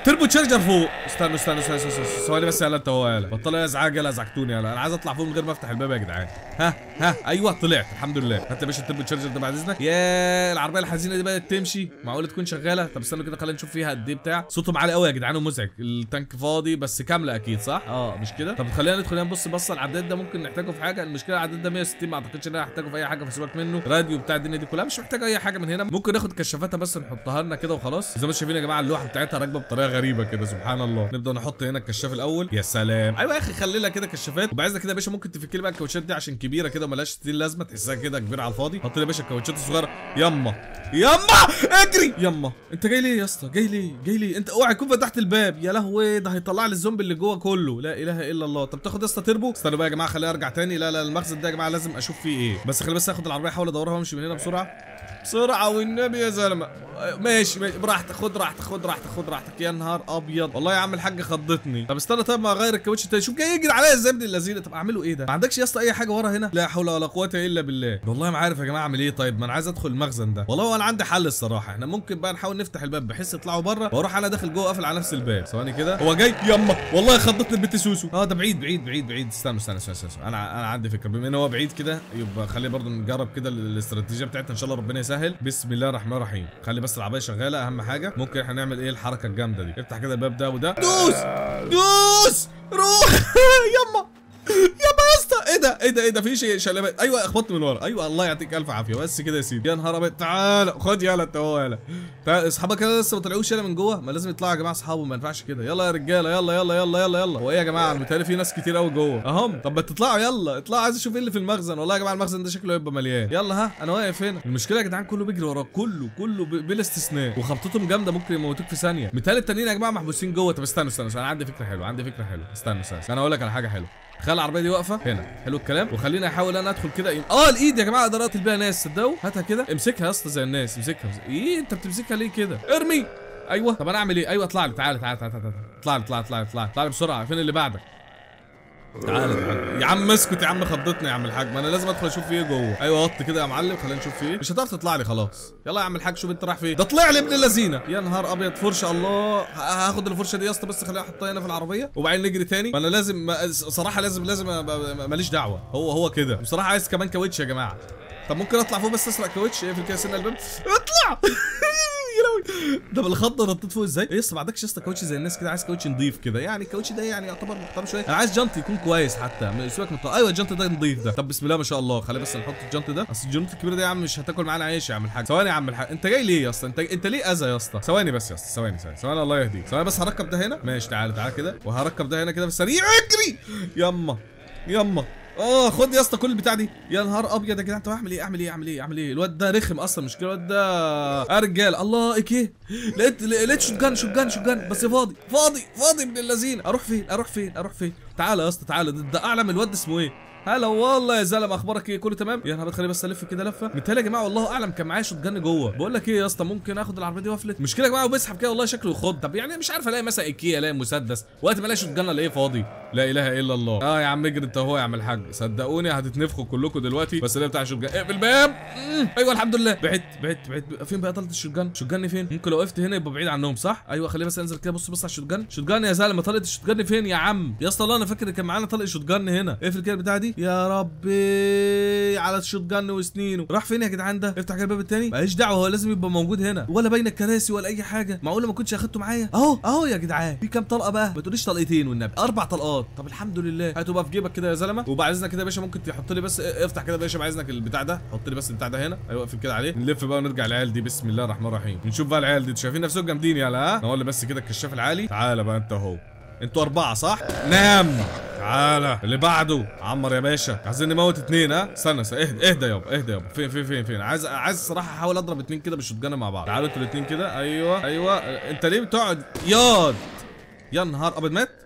تربو تشارجر فوق استنوا استنوا استنوا استنوا ثواني بس يلا انت هو يلا بطلوا يا ازعاج يلا ازعجتوني يلا انا عايز اطلع فوق من غير ما افتح الباب يا جدعان ها ها ايوه طلعت الحمد لله هات يا باشا التربو تشارجر ده بعد اذنك يا العربيه الحزينه دي بدات تمشي معقوله تكون شغاله طب استنوا كده خلينا نشوف فيها قد ايه بتاع صوتهم عالي قوي يا جدعان ومزعج التانك فاضي بس كامله اكيد صح اه مش كده طب خلينا ندخل نبص بص العداد ده ممكن نحتاجه في حاجه المشكله العداد ده 160 ما اعتقدش ان انا هحتاجه في اي حاجه فسيبك منه راديو بتاع الدنيا دي كلها مش محتاج اي حاجه من هنا ممكن ناخد كشافاتها بس نحطها لنا كده وخلاص زي ما شايفين يا جماعه اللوحه بتاعتها راكبه بطريقه غريبه كده سبحان الله نبدا نحط هنا الكشاف الاول يا سلام ايوه يا اخي خلي لها كده كشافات وبعد كده يا باشا ممكن تفك لي بقى الكاوتشات دي عشان كبيره كده وملهاش ستيل لازمه تحسها كده كبيره على الفاضي حط لي يا باشا الكاوتشات الصغيره يما يما اجري يما انت جاي ليه يا اسطى جاي ليه جاي ليه انت اوعى تكون فتحت الباب يا لهوي ده هيطلع لي الزومبي اللي جوه كله لا اله الا الله طب تاخد يا اسطى تربو استنوا بقى يا جماعه خليني ارجع تاني لا لا المخزن ده يا جماعه لازم اشوف فيه ايه بس خلي بس اخد العربيه احاول ادورها وامشي من هنا بسرعه بسرعه والنبي يا زلمه ماشي ماشي براحتك خد راحتك خد راحتك خد راحتك يا نهار ابيض والله يا عم الحاج خضتني طب استنى طب ما اغير الكاوتش تاني شوف جاي يجري عليا ازاي ابن اللذينه طب اعمله ايه ده ما عندكش يا اسطى اي حاجه ورا هنا لا حول ولا قوه الا بالله والله ما عارف يا جماعه اعمل ايه طيب ما انا عايز ادخل المخزن ده والله انا عندي حل الصراحه احنا ممكن بقى نحاول نفتح الباب بحيث يطلعوا بره واروح انا داخل جوه قافل على نفس الباب ثواني كده هو جاي يما والله خضتني بنت سوسو اه ده بعيد بعيد بعيد بعيد استنى استنى استنى, استنى. انا انا عندي فكره بما ان هو بعيد كده يبقى خليه برضه نجرب كده الاستراتيجيه بتاعتنا ان شاء الله ربنا يس سهل بسم الله الرحمن الرحيم خلي بس العربيه شغاله اهم حاجه ممكن احنا نعمل ايه الحركه الجامده دي افتح كده الباب ده وده دوس دوس روح يما ده ايه ده ايه ده في شيء شلبات ايوه اخبطت من ورا ايوه الله يعطيك الف عافيه بس كده يا سيدي يا نهار ابيض تعالى خد يلا انت هو يلا تعالى اصحابك كده لسه ما طلعوش يلا من جوه ما لازم يطلعوا يا جماعه اصحابه ما ينفعش كده يلا يا رجاله يلا يلا يلا يلا يلا هو ايه يا جماعه متهيألي في ناس كتير قوي جوه اهم طب ما تطلعوا يلا اطلعوا عايز اشوف ايه اللي في المخزن والله يا جماعه المخزن ده شكله هيبقى مليان يلا ها انا واقف هنا المشكله يا جدعان كله بيجري وراك كله كله بلا استثناء وخبطتهم جامده ممكن يموتوك في ثانيه متهيألي التانيين يا جماعه محبوسين جوه طب استنوا استنوا انا عندي فكره حلوه عندي فكره حلوه استنوا استنوا انا هقول لك على حاجه حلوه تخيل العربيه دي واقفه هنا حلو الكلام وخليني احاول انا ادخل كده اه الايد يا جماعه اقدر اقتل بيها ناس تصدقوا هاتها كده امسكها يا اسطى زي الناس امسكها ايه انت بتمسكها ليه كده ارمي ايوه طب انا اعمل ايه ايوه اطلع لي تعالى تعالى تعالى تعالى اطلع لي اطلع لي اطلع لي اطلع لي بسرعه فين اللي بعدك تعالى يا عم اسكت يا عم خضتنا يا عم الحاج ما انا لازم ادخل اشوف في ايه جوه ايوه وط كده يا معلم خلينا نشوف في ايه مش هتعرف تطلع لي خلاص يلا يا عم الحاج شوف انت رايح فين ده طلع لي ابن اللذينه يا نهار ابيض فرشه الله هاخد الفرشه دي يا اسطى بس خليها احطها هنا في العربيه وبعدين نجري تاني ما انا لازم صراحه لازم لازم ماليش دعوه هو هو كده بصراحه عايز كمان كاوتش يا جماعه طب ممكن اطلع فوق بس اسرق كاوتش اقفل كده سن الباب اطلع كتير قوي طب الخضه نطيت فوق ازاي؟ يا ما عندكش يا اسطى كاوتش زي الناس كده عايز كاوتش نضيف كده يعني الكاوتش ده يعني يعتبر محترم شويه انا عايز جنط يكون كويس حتى سيبك من ايوه الجنط ده نضيف ده طب بسم الله ما شاء الله خلينا بس نحط الجنط ده اصل الجنط الكبيره ده يا عم مش هتاكل معانا عيش يا عم الحاج ثواني يا عم الحاج انت جاي ليه يا اسطى انت انت ليه اذى يا اسطى ثواني بس يا اسطى ثواني ثواني ثواني الله يهديك ثواني بس هركب ده هنا ماشي تعالى تعالى كده وهركب ده هنا كده في السريع اجري يما يما اه خد يا اسطى كل البتاع دي يا نهار ابيض يا جدعان طب اعمل ايه اعمل ايه اعمل ايه اعمل ايه الواد ده رخم اصلا مش كده الواد ده آه رجال الله إيه؟, ايه لقيت لقيت شوتجن شوتجن شوتجن بس فاضي فاضي فاضي ابن اللذين اروح فين اروح فين اروح فين تعالى يا اسطى تعالى ده اعلى من الواد اسمه ايه هلا والله يا زلمه اخبارك ايه كله تمام يا نهار ابيض بس الف كده لفه متهيألي يا جماعه والله اعلم كان معايا شوت جن جوه بقول لك ايه يا اسطى ممكن اخد العربيه دي وافلت مشكله يا جماعه وبيسحب كده والله شكله يخض طب يعني مش عارف الاقي مثلا ايكيا الاقي مسدس وقت ما الاقي شوت جن الاقيه فاضي لا اله الا الله اه يا عم اجري انت اهو يا عم الحاج صدقوني هتتنفخوا كلكم دلوقتي بس الاقي بتاع الشوت اقفل الباب ايوه الحمد لله بعت بعت بعت فين بقى طلت الشوت جن الشوت جن فين ممكن لو وقفت هنا يبقى بعيد عنهم صح ايوه خليه بس انزل كده بص بص على الشوت جن الشوت جن يا زلمه طلت الشوت جن فين يا عم يا اسطى انا فاكر كان معانا طلق الشوت جن هنا اقفل كده البتاعه دي يا ربي على الشوت جن وسنينه راح فين يا جدعان ده افتح كده الباب التاني ماليش دعوه هو لازم يبقى موجود هنا ولا باينه الكراسي ولا اي حاجه معقوله ما كنتش اخدته معايا اهو اهو يا جدعان في كام طلقه بقى ما تقوليش طلقتين والنبي اربع طلقات طب الحمد لله هتبقى في جيبك كده يا زلمه وبعد اذنك كده يا باشا ممكن تحط لي بس افتح كده يا باشا بعد اذنك البتاع ده حط لي بس البتاع ده هنا ايوه اقفل كده عليه نلف بقى ونرجع العيال دي بسم الله الرحمن الرحيم نشوف بقى العيال دي شايفين نفسكم جامدين يالا ها بس كده الكشاف العالي تعالى بقى انت اهو انتوا اربعه صح نام تعالى اللي بعده عمر يا باشا عايزين نموت اتنين ها استنى اهدى اهدى يابا اهدى يابا فين فين فين فين عايز عايز الصراحه احاول اضرب اتنين كده بالشوتجانه مع بعض تعالوا انتوا الاتنين كده ايوه ايوه انت ليه بتقعد ياض يا نهار ابيض مات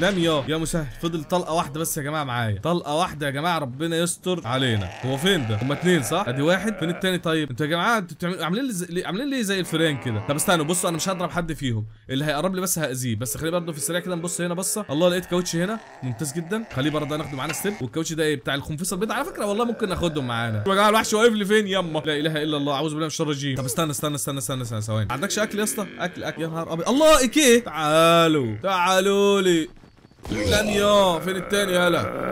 نام يا يا مسهل فضل طلقه واحده بس يا جماعه معايا طلقه واحده يا جماعه ربنا يستر علينا هو فين ده هما اتنين صح ادي واحد فين التاني طيب انتوا يا جماعه انتوا عاملين لي عاملين لي زي الفيران كده طب استنوا بصوا انا مش هضرب حد فيهم اللي هيقرب لي بس هاذيه بس خليه برضه في السريع كده نبص هنا بصه الله لقيت كاوتش هنا ممتاز جدا خليه برضه ناخده معانا ستيب والكاوتش ده ايه بتاع الخنفسه البيضاء على فكره والله ممكن ناخدهم معانا يا جماعه الوحش واقف لي فين يما لا اله الا الله اعوذ بالله من الشر الرجيم طب استنى استنى استنى استنى استنى ثواني عندكش اكل يا اسطى اكل اكل يا نهار ابيض الله ايه تعالوا تعالوا لي يا فين التاني هلا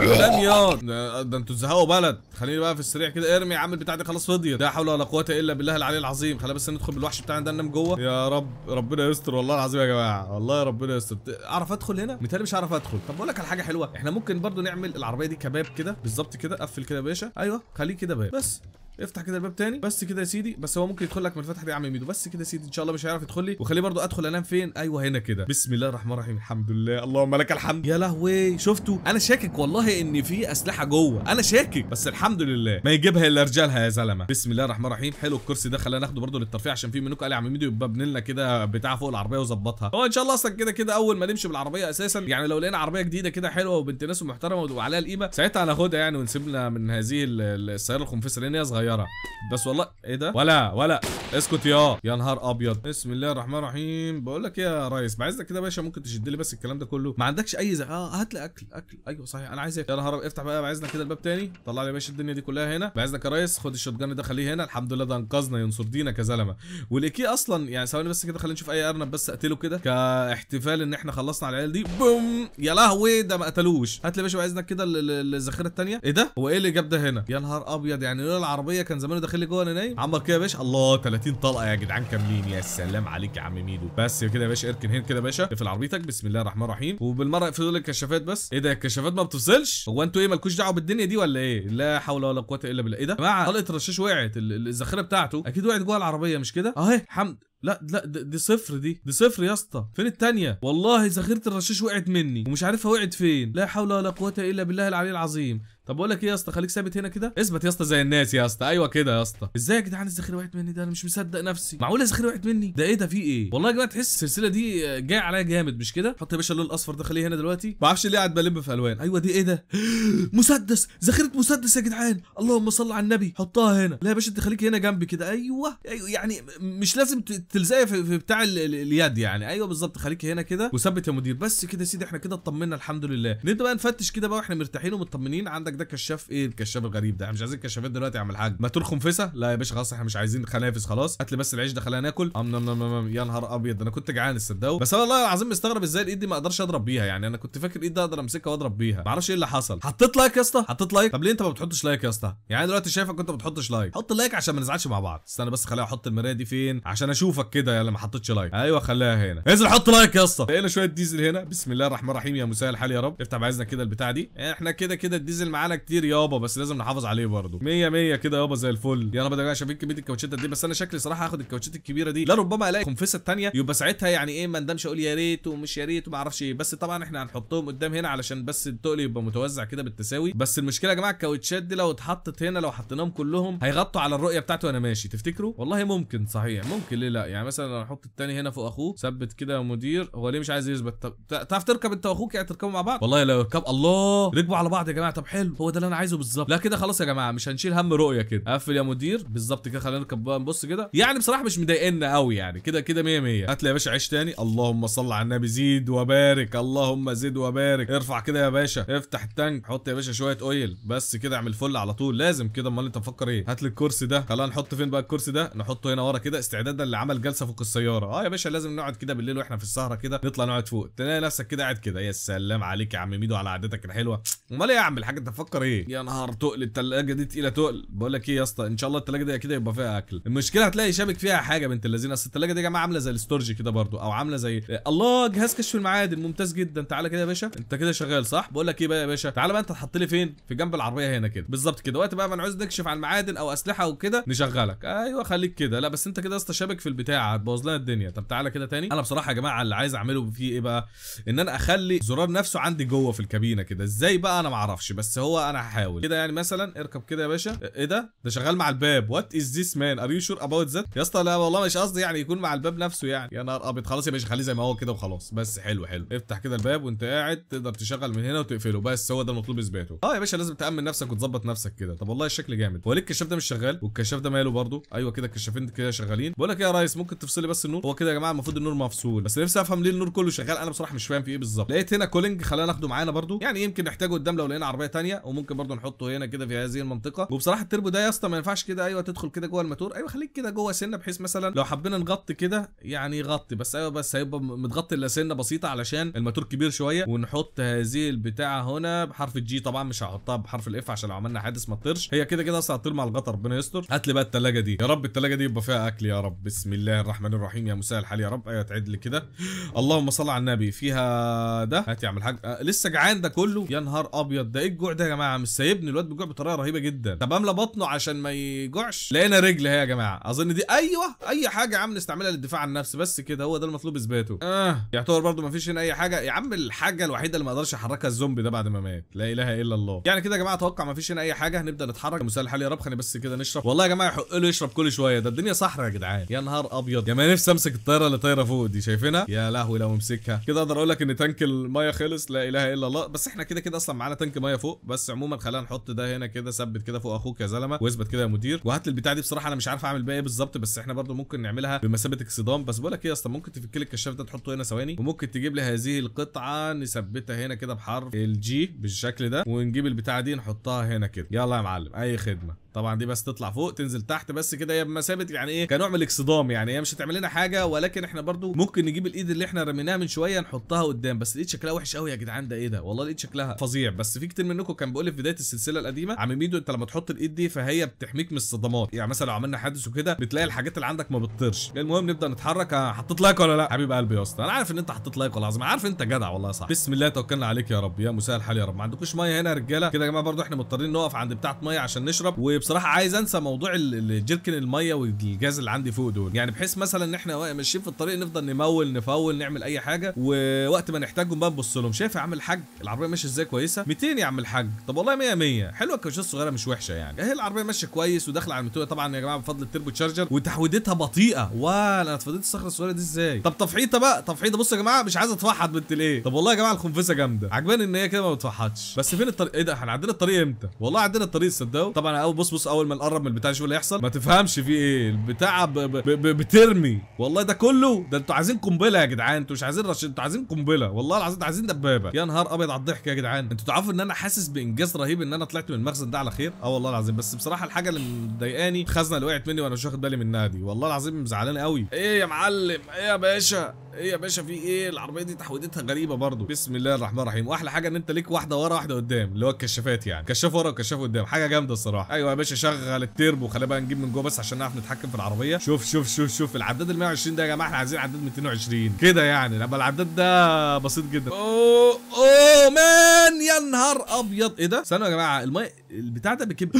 يا ده انتوا تزهقوا بلد خليني بقى في السريع كده ارمي يا عم البتاع دي خلاص فضيت لا حول ولا قوه الا بالله العلي العظيم خلينا بس ندخل بالوحش بتاعنا ده ننام جوه يا رب ربنا يستر والله العظيم يا جماعه والله ربنا يستر اعرف ادخل هنا متهيألي مش هعرف ادخل طب بقول لك على حاجه حلوه احنا ممكن برضو نعمل العربيه دي كباب كده بالظبط كده قفل كده يا باشا ايوه خليه كده باب بس افتح كده الباب تاني بس كده يا سيدي بس هو ممكن يدخل لك من الفتحه دي يا عم ميدو بس كده يا سيدي ان شاء الله مش هيعرف يدخل لي وخليه برضو ادخل انام فين ايوه هنا كده بسم الله الرحمن الرحيم الحمد لله اللهم لك الحمد يا لهوي شفتوا انا شاكك والله ان في اسلحه جوه انا شاكك بس الحمد لله ما يجيبها الا رجالها يا زلمه بسم الله الرحمن الرحيم حلو الكرسي ده خلينا ناخده برضو للترفيه عشان في منكم قال يا عم ميدو يبقى لنا كده بتاع فوق العربيه وظبطها هو ان شاء الله اصلا كده كده اول ما نمشي بالعربيه اساسا يعني لو لقينا عربيه جديده كده حلوه وبنت ناس ومحترمه وعليها القيمه ساعتها هناخدها يعني ونسيب لنا من هذه السياره الخنفسه لان هي صغيره الطياره بس والله ايه ده ولا ولا اسكت يا يا نهار ابيض بسم الله الرحمن الرحيم بقول لك إيه يا ريس بعزك كده يا باشا ممكن تشد لي بس الكلام ده كله ما عندكش اي زي... اه هات لي اكل اكل ايوه صحيح انا عايز يا نهار افتح بقى بعزنا كده الباب تاني طلع لي يا باشا الدنيا دي كلها هنا بعزك يا ريس خد الشوت جان ده خليه هنا الحمد لله ده انقذنا ينصر دينا كزلمه والاكي اصلا يعني ثواني بس كده خلينا نشوف اي ارنب بس اقتله كده كاحتفال ان احنا خلصنا على العيال دي بوم يا لهوي ده ما قتلوش هات لي يا باشا بعزك كده الذخيره الثانيه ايه ده هو ايه اللي جاب ده هنا يا نهار ابيض يعني إيه العربيه 100 كان زمانه داخل لي جوه انا نايم عمر كده يا باشا الله 30 طلقه يا جدعان كاملين يا سلام عليك يا عم ميدو بس كده يا باشا اركن هنا كده يا باشا اقفل عربيتك بسم الله الرحمن الرحيم وبالمره اقفل لي الكشافات بس ايه ده الكشافات ما بتفصلش هو انتوا ايه مالكوش دعوه بالدنيا دي ولا ايه لا حول ولا قوه الا بالله ايه ده يا جماعه طلقه الرشاش وقعت الذخيره بتاعته اكيد وقعت جوه العربيه مش كده اهي حمد لا لا دي صفر دي دي صفر يا اسطى فين التانية والله ذخيره الرشاش وقعت مني ومش عارفها وقعت فين لا حول ولا قوه الا بالله العلي العظيم طب بقول لك ايه يا اسطى خليك ثابت هنا كده اثبت يا اسطى زي الناس يا اسطى ايوه كده يا اسطى ازاي يا جدعان الذخيره وقعت مني ده انا مش مصدق نفسي معقوله الذخيره وقعت مني ده ايه ده في ايه والله يا جماعه تحس السلسله دي جايه عليا جامد مش كده حط يا باشا اللون الاصفر ده خليه هنا دلوقتي ما اعرفش ليه قاعد بلم في الوان ايوه دي ايه ده مسدس ذخيره مسدس يا جدعان اللهم صل على النبي حطها هنا لا يا باشا انت خليك هنا جنبي كده ايوه ايوه يعني مش لازم تلزقها في, في بتاع ال... اليد يعني ايوه بالظبط خليك هنا كده وثبت يا مدير بس كده يا سيدي احنا كده اطمنا الحمد لله نبدا بقى نفتش كده بقى واحنا مرتاحين ومطمنين عندك ده كشاف ايه الكشاف الغريب ده احنا مش عايزين كشافات دلوقتي يا عم الحاج ماتور خنفسه لا يا باشا خلاص احنا مش عايزين خنافس خلاص هات لي بس العيش ده خلينا ناكل ام نم نم نم يا نهار ابيض انا كنت جعان تصدقوا بس انا والله العظيم مستغرب ازاي الايد دي ما اقدرش اضرب بيها يعني انا كنت فاكر الايد ده اقدر امسكها واضرب بيها ما اعرفش ايه اللي حصل حطيت لايك يا اسطى حطيت لايك طب ليه انت ما بتحطش لايك يا اسطى يعني دلوقتي شايفك انت ما بتحطش لايك حط لايك عشان ما نزعلش مع بعض استنى بس خليني احط المرايه دي فين عشان اشوف بشوفك كده يلا ما حطيتش لايك ايوه خلاها هنا انزل حط لايك يا اسطى لقينا شويه ديزل هنا بسم الله الرحمن الرحيم يا مساء الحال يا رب افتح بعزنا كده البتاع دي احنا كده كده الديزل معانا كتير يابا بس لازم نحافظ عليه برضه 100 100 كده يابا زي الفل يلا بدأ بقى شايفين كميه الكاوتشات قد ايه بس انا شكلي صراحه هاخد الكاوتشات الكبيره دي لا ربما الاقي قنفسه الثانيه يبقى ساعتها يعني ايه ما اندمش اقول يا ريت ومش يا ريت وما اعرفش ايه بس طبعا احنا هنحطهم قدام هنا علشان بس التقل يبقى متوزع كده بالتساوي بس المشكله يا جماعه الكاوتشات دي لو اتحطت هنا لو حطيناهم كلهم هيغطوا على الرؤيه بتاعته وانا ماشي تفتكروا والله ممكن صحيح ممكن ليه لا يعني مثلا لو احط التاني هنا فوق اخوه ثبت كده مدير هو ليه مش عايز يثبت طب تعرف تركب انت واخوك يعني تركبوا مع بعض والله لو ركب الله ركبوا على بعض يا جماعه طب حلو هو ده اللي انا عايزه بالظبط لا كده خلاص يا جماعه مش هنشيل هم رؤيه كده قفل يا مدير بالظبط كده خلينا نركب بقى نبص كده يعني بصراحه مش مضايقنا قوي يعني كده كده 100 100 هات لي يا باشا عيش تاني اللهم صل على النبي زيد وبارك اللهم زيد وبارك ارفع كده يا باشا افتح التانك حط يا باشا شويه اويل بس كده اعمل فل على طول لازم كده امال انت مفكر ايه هات لي الكرسي ده خلينا نحط فين بقى الكرسي ده نحطه هنا ورا كده استعدادا لعمل جلسه فوق السياره اه يا باشا لازم نقعد كده بالليل واحنا في السهره كده نطلع نقعد فوق تلاقي نفسك كده قاعد كده يا سلام عليك يا عم ميدو على عادتك الحلوه امال ايه يا عم الحاج انت تفكر ايه يا نهار تقل الثلاجه دي تقيله تقل بقول لك ايه يا اسطى ان شاء الله الثلاجه دي اكيد يبقى فيها اكل المشكله هتلاقي شابك فيها حاجه بنت اللذينه اصل الثلاجه دي يا جماعه عامله زي الاستورج كده برده او عامله زي الله جهاز كشف المعادن ممتاز جدا تعالى كده يا باشا انت كده شغال صح بقول لك ايه بقى يا باشا تعالى بقى انت تحط لي فين في جنب العربيه هنا كده بالظبط كده وقت بقى ما نعوز نكشف على المعادن او اسلحه وكده نشغلك ايوه خليك كده لا بس انت كده يا اسطى شابك في البتاع هتبوظ لها الدنيا طب تعالى كده تاني انا بصراحه يا جماعه اللي عايز اعمله فيه ايه بقى ان انا اخلي الزرار نفسه عندي جوه في الكابينه كده ازاي بقى انا ما اعرفش بس هو انا هحاول كده يعني مثلا اركب كده يا باشا ايه ده ده شغال مع الباب وات از ذيس مان ار يو شور اباوت ذات يا اسطى لا والله مش قصدي يعني يكون مع الباب نفسه يعني يا نهار ابيض خلاص يا باشا خليه زي ما هو كده وخلاص بس حلو حلو افتح كده الباب وانت قاعد تقدر تشغل من هنا وتقفله بس هو ده المطلوب اثباته اه يا باشا لازم تامن نفسك وتظبط نفسك كده طب والله الشكل جامد هو ليه الكشاف ده مش شغال والكشاف ده ماله برده ايوه كده الكشافين كده شغالين بقول لك ايه يا ريس ممكن تفصلي بس النور هو كده يا جماعه المفروض النور مفصول بس نفسي افهم ليه النور كله شغال انا بصراحه مش فاهم في ايه بالظبط لقيت هنا كولينج خلينا ناخده معانا برده يعني يمكن نحتاجه قدام لو لقينا عربيه ثانيه وممكن برده نحطه هنا كده في هذه المنطقه وبصراحه التربو ده يا اسطى ما ينفعش كده ايوه تدخل كده جوه الماتور ايوه خليك كده جوه سنه بحيث مثلا لو حبينا نغطي كده يعني يغطي بس ايوه بس هيبقى متغطي الا سنه بسيطه علشان الماتور كبير شويه ونحط هذه البتاعه هنا بحرف الجي طبعا مش هحطها بحرف الاف عشان لو عملنا حادث ما تطيرش هي كده كده اصلا هتطير مع الغطا ربنا يستر هات لي بقى الثلاجه دي يا رب الثلاجه دي يبقى فيها اكل يا رب بسم الله الله الرحمن الرحيم يا مساء الحال يا رب ايوه تعد لي كده اللهم صل على النبي فيها ده هات يا عم الحاج أه لسه جعان ده كله يا نهار ابيض ده ايه الجوع ده يا جماعه مش سايبني الواد بيجوع بطريقه رهيبه جدا طب املى بطنه عشان ما يجوعش لقينا رجل اهي يا جماعه اظن دي ايوه اي حاجه يا عم نستعملها للدفاع عن النفس بس كده هو ده المطلوب اثباته اه يعتبر برده ما فيش هنا اي حاجه يا عم الحاجه الوحيده اللي ما اقدرش احركها الزومبي ده بعد ما مات لا اله الا الله يعني كده يا جماعه اتوقع ما فيش هنا اي حاجه هنبدا نتحرك مساء الحال يا رب خلينا بس كده نشرب والله يا جماعه يحق له يشرب كل شويه ده الدنيا صحرا يا جدعان يا نهار ابيض يا ما نفسي امسك الطياره اللي طايره فوق دي شايفينها يا لهوي لو امسكها كده اقدر اقول لك ان تانك الميه خلص لا اله الا الله بس احنا كده كده اصلا معانا تانك ميه فوق بس عموما خلينا نحط ده هنا كده ثبت كده فوق اخوك يا زلمه واثبت كده يا مدير وهات لي البتاعه دي بصراحه انا مش عارف اعمل بيها ايه بالظبط بس احنا برده ممكن نعملها بمثابه اكسدام بس بقول لك ايه اصلا ممكن تفك لي الكشاف ده تحطه هنا ثواني وممكن تجيب لي هذه القطعه نثبتها هنا كده بحرف الجي بالشكل ده ونجيب البتاعه دي نحطها هنا كده يلا يا معلم اي خدمه طبعا دي بس تطلع فوق تنزل تحت بس كده هي بمثابه يعني ايه كنوع من الاكسدام يعني هي مش هتعمل لنا حاجه ولكن احنا برضو ممكن نجيب الايد اللي احنا رميناها من شويه نحطها قدام بس الايد شكلها وحش قوي يا جدعان ده ايه ده والله الايد شكلها فظيع بس في كتير منكم كان بيقول في بدايه السلسله القديمه عم ميدو انت لما تحط الايد دي فهي بتحميك من الصدمات يعني مثلا لو عملنا حادث وكده بتلاقي الحاجات اللي عندك ما بتطيرش المهم نبدا نتحرك آه، حطيت لايك ولا لا حبيب قلبي يا اسطى انا عارف ان انت حطيت لايك والله العظيم عارف انت جدع والله صح بسم الله توكلنا عليك يا رب يا مساء الحال يا رب ما عندكوش ميه هنا يا رجاله كده يا جماعه برضو احنا مضطرين نقف عند بتاعه ميه عشان نشرب و بصراحه عايز انسى موضوع الجيركن الميه والجاز اللي عندي فوق دول يعني بحيث مثلا ان احنا ماشيين في الطريق نفضل نمول نفول نعمل اي حاجه ووقت ما نحتاجهم بقى نبص لهم شايف يا عم الحاج العربيه ماشيه ازاي كويسه 200 يا عم الحاج طب والله 100 100 حلوه الكاوتشات الصغيره مش وحشه يعني اهي العربيه ماشيه كويس وداخله على المتويه طبعا يا جماعه بفضل التربو تشارجر وتحويدتها بطيئه واو انا اتفضلت الصخره الصغيره دي ازاي طب تفحيطه بقى تفحيطه بصوا يا جماعه مش عايز اتفحط بنت الايه طب والله يا جماعه الخنفسه جامده عجباني ان هي كده ما بتفحطش بس فين الطريق ايه ده احنا عندنا الطريق امتى والله عندنا الطريق صدقوا طبعا اول بص بص بص اول ما نقرب من البتاع شو اللي هيحصل ما تفهمش في ايه البتاع بترمي والله ده كله ده انتوا عايزين قنبله يا جدعان انتوا مش عايزين رشيد انتوا عايزين قنبله والله العظيم انتوا عايزين دبابه يا نهار ابيض على الضحك يا جدعان انتوا تعرفوا ان انا حاسس بانجاز رهيب ان انا طلعت من المخزن ده على خير اه والله العظيم بس بصراحه الحاجه اللي مضايقاني الخزنه اللي وقعت مني وانا مش واخد بالي منها دي والله العظيم زعلان قوي ايه يا معلم ايه يا باشا ايه يا باشا في ايه العربيه دي تحويدتها غريبه برضو بسم الله الرحمن الرحيم واحلى حاجه ان انت ليك واحده ورا واحده قدام اللي هو الكشافات يعني كشاف ورا وكشاف قدام حاجه جامده الصراحه ايوه باشا شغل التربو خلي بقى نجيب من جوه بس عشان نعرف نتحكم في العربيه شوف شوف شوف شوف العداد ال 120 ده يا جماعه احنا عايزين عداد 220 كده يعني لما العداد ده بسيط جدا اوه اوه مان يا نهار ابيض ايه ده استنوا يا جماعه الماء البتاع ده بيكب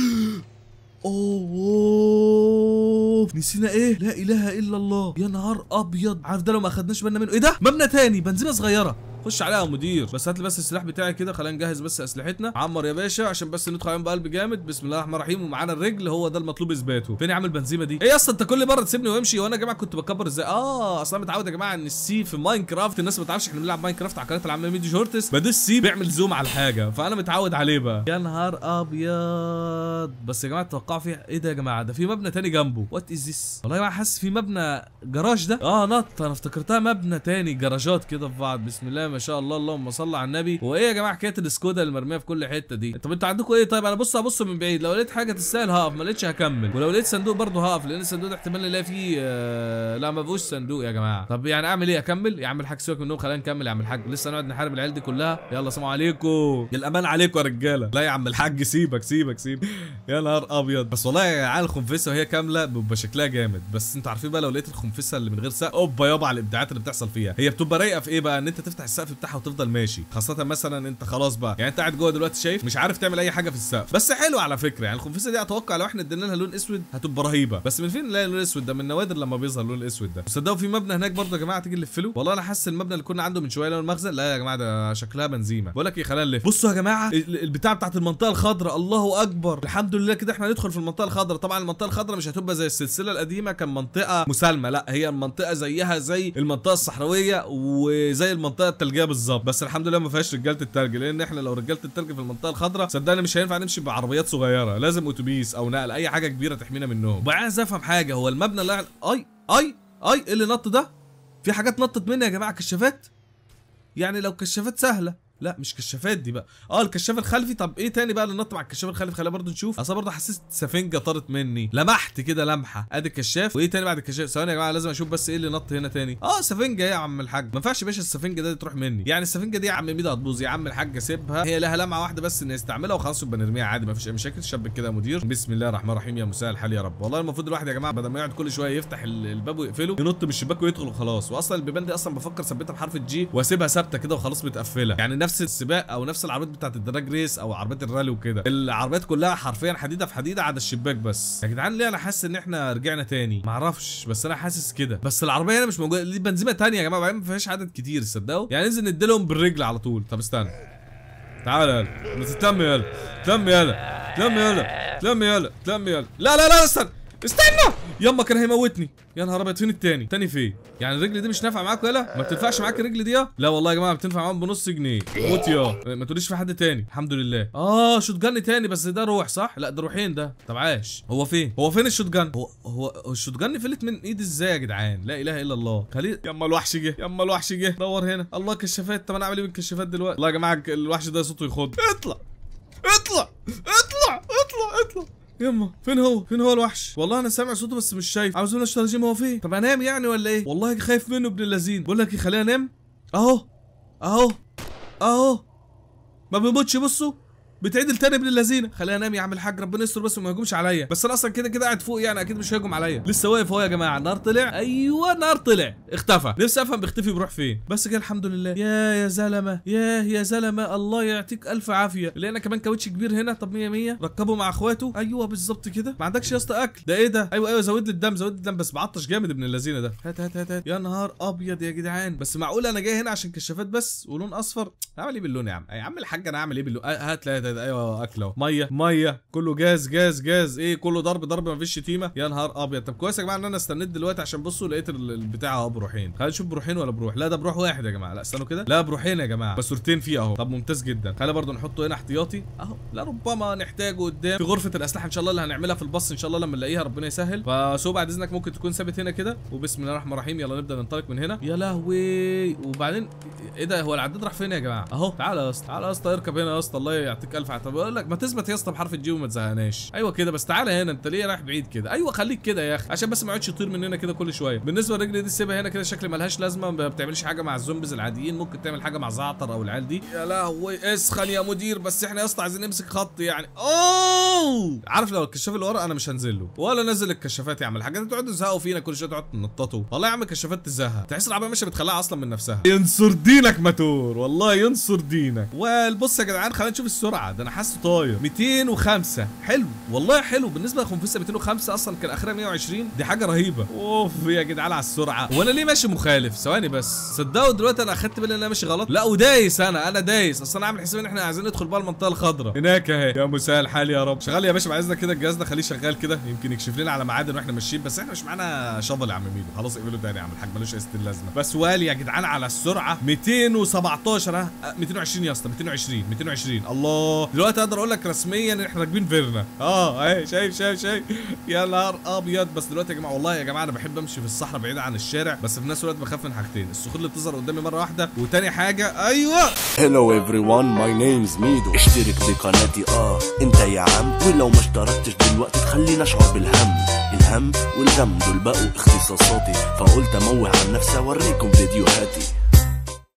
اوه نسينا ايه لا اله الا الله يا نهار ابيض عارف ده لو ما خدناش بالنا منه ايه ده مبنى تاني بنزينه صغيره خش عليها يا مدير بس هات لي بس السلاح بتاعي كده خلينا نجهز بس اسلحتنا عمر يا باشا عشان بس ندخل عليهم بقلب جامد بسم الله الرحمن الرحيم ومعانا الرجل هو ده المطلوب اثباته فين يا عم البنزيمه دي ايه اصلا انت كل مره تسيبني وامشي وانا يا جماعه كنت بكبر ازاي اه اصل انا متعود يا جماعه ان السي في ماينكرافت الناس ما تعرفش احنا بنلعب ماينكرافت على قناه العم ميدي شورتس بدوس سي بيعمل زوم على الحاجه فانا متعود عليه بقى يا نهار ابيض بس يا جماعه توقعوا فيها ايه ده يا جماعه ده في مبنى تاني جنبه وات از ذس والله جماعه حاسس في مبنى جراج ده اه نط انا افتكرتها مبنى تاني جراجات كده في بعض بسم الله ما شاء الله اللهم صل على النبي وايه يا جماعه حكايه السكودا المرميه في كل حته دي طب انتوا عندكم ايه طيب انا بص هبص من بعيد لو لقيت حاجه تستاهل هقف ما لقيتش هكمل ولو لقيت صندوق برضه هقف لان الصندوق ده احتمال الاقي فيه آه لا ما فيهوش صندوق يا جماعه طب يعني اعمل ايه اكمل يا عم الحاج سيبك منهم خلينا نكمل يا عم الحاج لسه نقعد نحارب العيال دي كلها يلا سلام عليكم الامان عليكم يا رجاله لا يا عم الحاج سيبك سيبك سيبك يا نهار ابيض بس والله يا عيال الخنفسه وهي كامله بيبقى شكلها جامد بس انتوا عارفين بقى لو لقيت الخنفسه اللي من غير سقف اوبا يابا على الابداعات اللي بتحصل فيها هي بتبقى رايقه في ايه بقى ان انت تفتح السقف بتاعها وتفضل ماشي خاصه مثلا انت خلاص بقى يعني انت قاعد جوه دلوقتي شايف مش عارف تعمل اي حاجه في السقف بس حلو على فكره يعني الخنفسه دي اتوقع لو احنا ادينا لها لون اسود هتبقى رهيبه بس من فين نلاقي اللون الاسود ده من النوادر لما بيظهر اللون الاسود ده تصدقوا في مبنى هناك برضه يا جماعه تيجي نلف له والله انا حاسس المبنى اللي كنا عنده من شويه لون المخزن لا يا جماعه ده شكلها بنزيمه بقول لك ايه خلينا نلف بصوا يا جماعه البتاع بتاعت المنطقه الخضراء الله اكبر الحمد الحمد لله كده احنا هندخل في المنطقه الخضراء طبعا المنطقه الخضراء مش هتبقى زي السلسله القديمه كان منطقه مسالمه لا هي المنطقه زيها زي المنطقه الصحراويه وزي المنطقه الثلجيه بالظبط بس الحمد لله ما فيهاش رجاله الثلج لان احنا لو رجاله الثلج في المنطقه الخضراء صدقني مش هينفع نمشي بعربيات صغيره لازم اتوبيس او نقل اي حاجه كبيره تحمينا منهم بقى عايز افهم حاجه هو المبنى اللي اي اي اي إيه اللي نط ده في حاجات نطت مني يا جماعه كشافات يعني لو كشافات سهله لا مش كشافات دي بقى اه الكشاف الخلفي طب ايه تاني بقى اللي نط مع الكشاف الخلفي خلينا برضه نشوف اصل برضه حسيت سفنجه طارت مني لمحت كده لمحه ادي الكشاف وايه تاني بعد الكشاف ثواني يا جماعه لازم اشوف بس ايه اللي نط هنا تاني اه سفنجه يا عم الحاج ما ينفعش يا باشا السفنجه دي تروح مني يعني السفنجه دي يا عم ميدو هتبوظ يا عم الحاج سيبها هي لها لمعه واحده بس ان استعملها وخلاص يبقى نرميها عادي ما فيش اي مشاكل شبك كده يا مدير بسم الله الرحمن الرحيم يا مساء الحال يا رب والله المفروض الواحد يا جماعه بدل ما يقعد كل شويه يفتح الباب ويقفله ينط من الشباك ويدخل وخلاص واصلا البيبان دي اصلا بفكر ثبتها بحرف الجي واسيبها ثابته كده وخلاص متقفله يعني نفس السباق او نفس العربيات بتاعت الدراج ريس او عربيات الرالي وكده العربيات كلها حرفيا حديده في حديده عدا الشباك بس يا جدعان ليه انا حاسس ان احنا رجعنا تاني معرفش بس انا حاسس كده بس العربيه هنا مش موجوده دي بنزيمه تانية يا جماعه ما فيهاش عدد كتير صدقوا يعني ننزل نديلهم بالرجل على طول طب استنى تعال يلا تم يلا تم يلا تم يلا تم يلا تم يلا لا لا لا استنى استنى يما كان هيموتني يا نهار ابيض فين التاني تاني فين يعني الرجل دي مش نافعه معاك ولا ما بتنفعش معاك الرجل دي لا والله يا جماعه بتنفع معاهم بنص جنيه موت يا ما تقوليش في حد تاني الحمد لله اه شوت جن تاني بس ده روح صح لا ده روحين ده طب عاش هو فين هو فين الشوت جن هو هو الشوت جن فلت من ايدي ازاي يا جدعان لا اله الا الله خلي يما الوحش جه يما الوحش جه دور هنا الله كشافات طب انا اعمل ايه بالكشافات دلوقتي والله يا جماعه الوحش ده صوته يخض اطلع اطلع اطلع اطلع اطلع يما فين هو فين هو الوحش والله انا سامع صوته بس مش شايف عاوز اقول جيم هو فين طب انام يعني ولا ايه والله خايف منه ابن اللذين بقول لك إيه، خليني انام اهو اهو اهو ما بيموتش بصوا بتعدل تاني ابن اللذينه خليها انام يا عم الحاج ربنا يستر بس وما يهجمش عليا بس انا اصلا كده كده قاعد فوق يعني اكيد مش هيهجم عليا لسه واقف اهو يا جماعه النار طلع ايوه نار طلع اختفى نفسي افهم بيختفي بيروح فين بس كده الحمد لله يا يا زلمه يا يا زلمه الله يعطيك الف عافيه لقينا كمان كاوتش كبير هنا طب 100 100 ركبه مع اخواته ايوه بالظبط كده ما عندكش يا اسطى اكل ده ايه ده ايوه ايوه زود لي الدم زود لي الدم بس بعطش جامد ابن اللذينه ده هات هات هات, يا نهار ابيض يا جدعان بس معقول انا جاي هنا عشان كشافات بس ولون اصفر اعمل ايه باللون يا عم يا عم الحاج انا اعمل ايه باللون هات لا ده ايوه اكله اهو ميه ميه كله جاز جاز جاز ايه كله ضرب ضرب مفيش شتيمه يا نهار ابيض طب كويس يا جماعه ان انا استنيت دلوقتي عشان بصوا لقيت البتاع اهو بروحين خلينا نشوف بروحين ولا بروح لا ده بروح واحد يا جماعه لا استنوا كده لا بروحين يا جماعه باسورتين فيه اهو طب ممتاز جدا خلينا برضه نحطه هنا احتياطي اهو لا ربما نحتاجه قدام في غرفه الاسلحه ان شاء الله اللي هنعملها في الباص ان شاء الله لما نلاقيها ربنا يسهل فسو بعد اذنك ممكن تكون ثابت هنا كده وبسم الله الرحمن الرحيم يلا نبدا ننطلق من هنا يا لهوي وبعدين ايه ده هو العداد راح فين يا جماعه اهو تعالى يا اسطى تعالى يا اسطى اركب هنا يا اسطى الله يعطيك الف طب اقول لك ما تثبت يا اسطى بحرف الجيم وما تزهقناش ايوه كده بس تعالى هنا انت ليه رايح بعيد كده ايوه خليك كده يا اخي عشان بس ما يقعدش يطير مننا كده كل شويه بالنسبه للرجل دي سيبها هنا كده شكل ملهاش لازمه ما بتعملش حاجه مع الزومبيز العاديين ممكن تعمل حاجه مع زعتر او العيال دي يا لهوي اسخن يا مدير بس احنا يا اسطى عايزين نمسك خط يعني اوه عارف لو الكشاف اللي ورا انا مش هنزله ولا نزل الكشافات يا عم الحاجات دي تقعدوا تزهقوا فينا كل شويه تقعدوا تنططوا والله يا عم الكشافات تزهق تحس العربيه ماشيه بتخلعها اصلا من نفسها ينصر دينك ماتور والله ينصر دينك والبص يا جدعان خلينا نشوف السرعه بعد ده انا حاسه طاير 205 حلو والله حلو بالنسبه لخنفسه 205 اصلا كان اخرها 120 دي حاجه رهيبه اوف يا جدعان على السرعه وانا ليه ماشي مخالف ثواني بس صدقوا دلوقتي انا اخدت بالي ان انا ماشي غلط لا ودايس انا انا دايس اصل انا عامل حساب ان احنا عايزين ندخل بقى المنطقه الخضراء هناك اهي يا مساء الحال يا رب شغال يا باشا عايزنا كده الجهاز ده خليه شغال كده يمكن يكشف لنا على معادن واحنا ماشيين بس احنا مش معانا شفل يا عم ميدو خلاص اقفله تاني يا عم الحاج ملوش قصه لازمه بس وقال يا جدعان على السرعه 217 220 آه، يا اسطى 220 220 الله دلوقتي اقدر اقول لك رسميا احنا راكبين فيرنا اه اهي شايف شايف شايف يا نهار ابيض بس دلوقتي يا جماعه والله يا جماعه انا بحب امشي في الصحراء بعيد عن الشارع بس في نفس الوقت بخاف من حاجتين الصخور اللي بتظهر قدامي مره واحده وتاني حاجه ايوه هلو ايفري ون ماي نيمز ميدو اشترك في قناتي اه انت يا عم ولو ما اشتركتش دلوقتي تخليني اشعر بالهم الهم والغم دول بقوا اختصاصاتي فقلت اموه عن نفسي اوريكم فيديوهاتي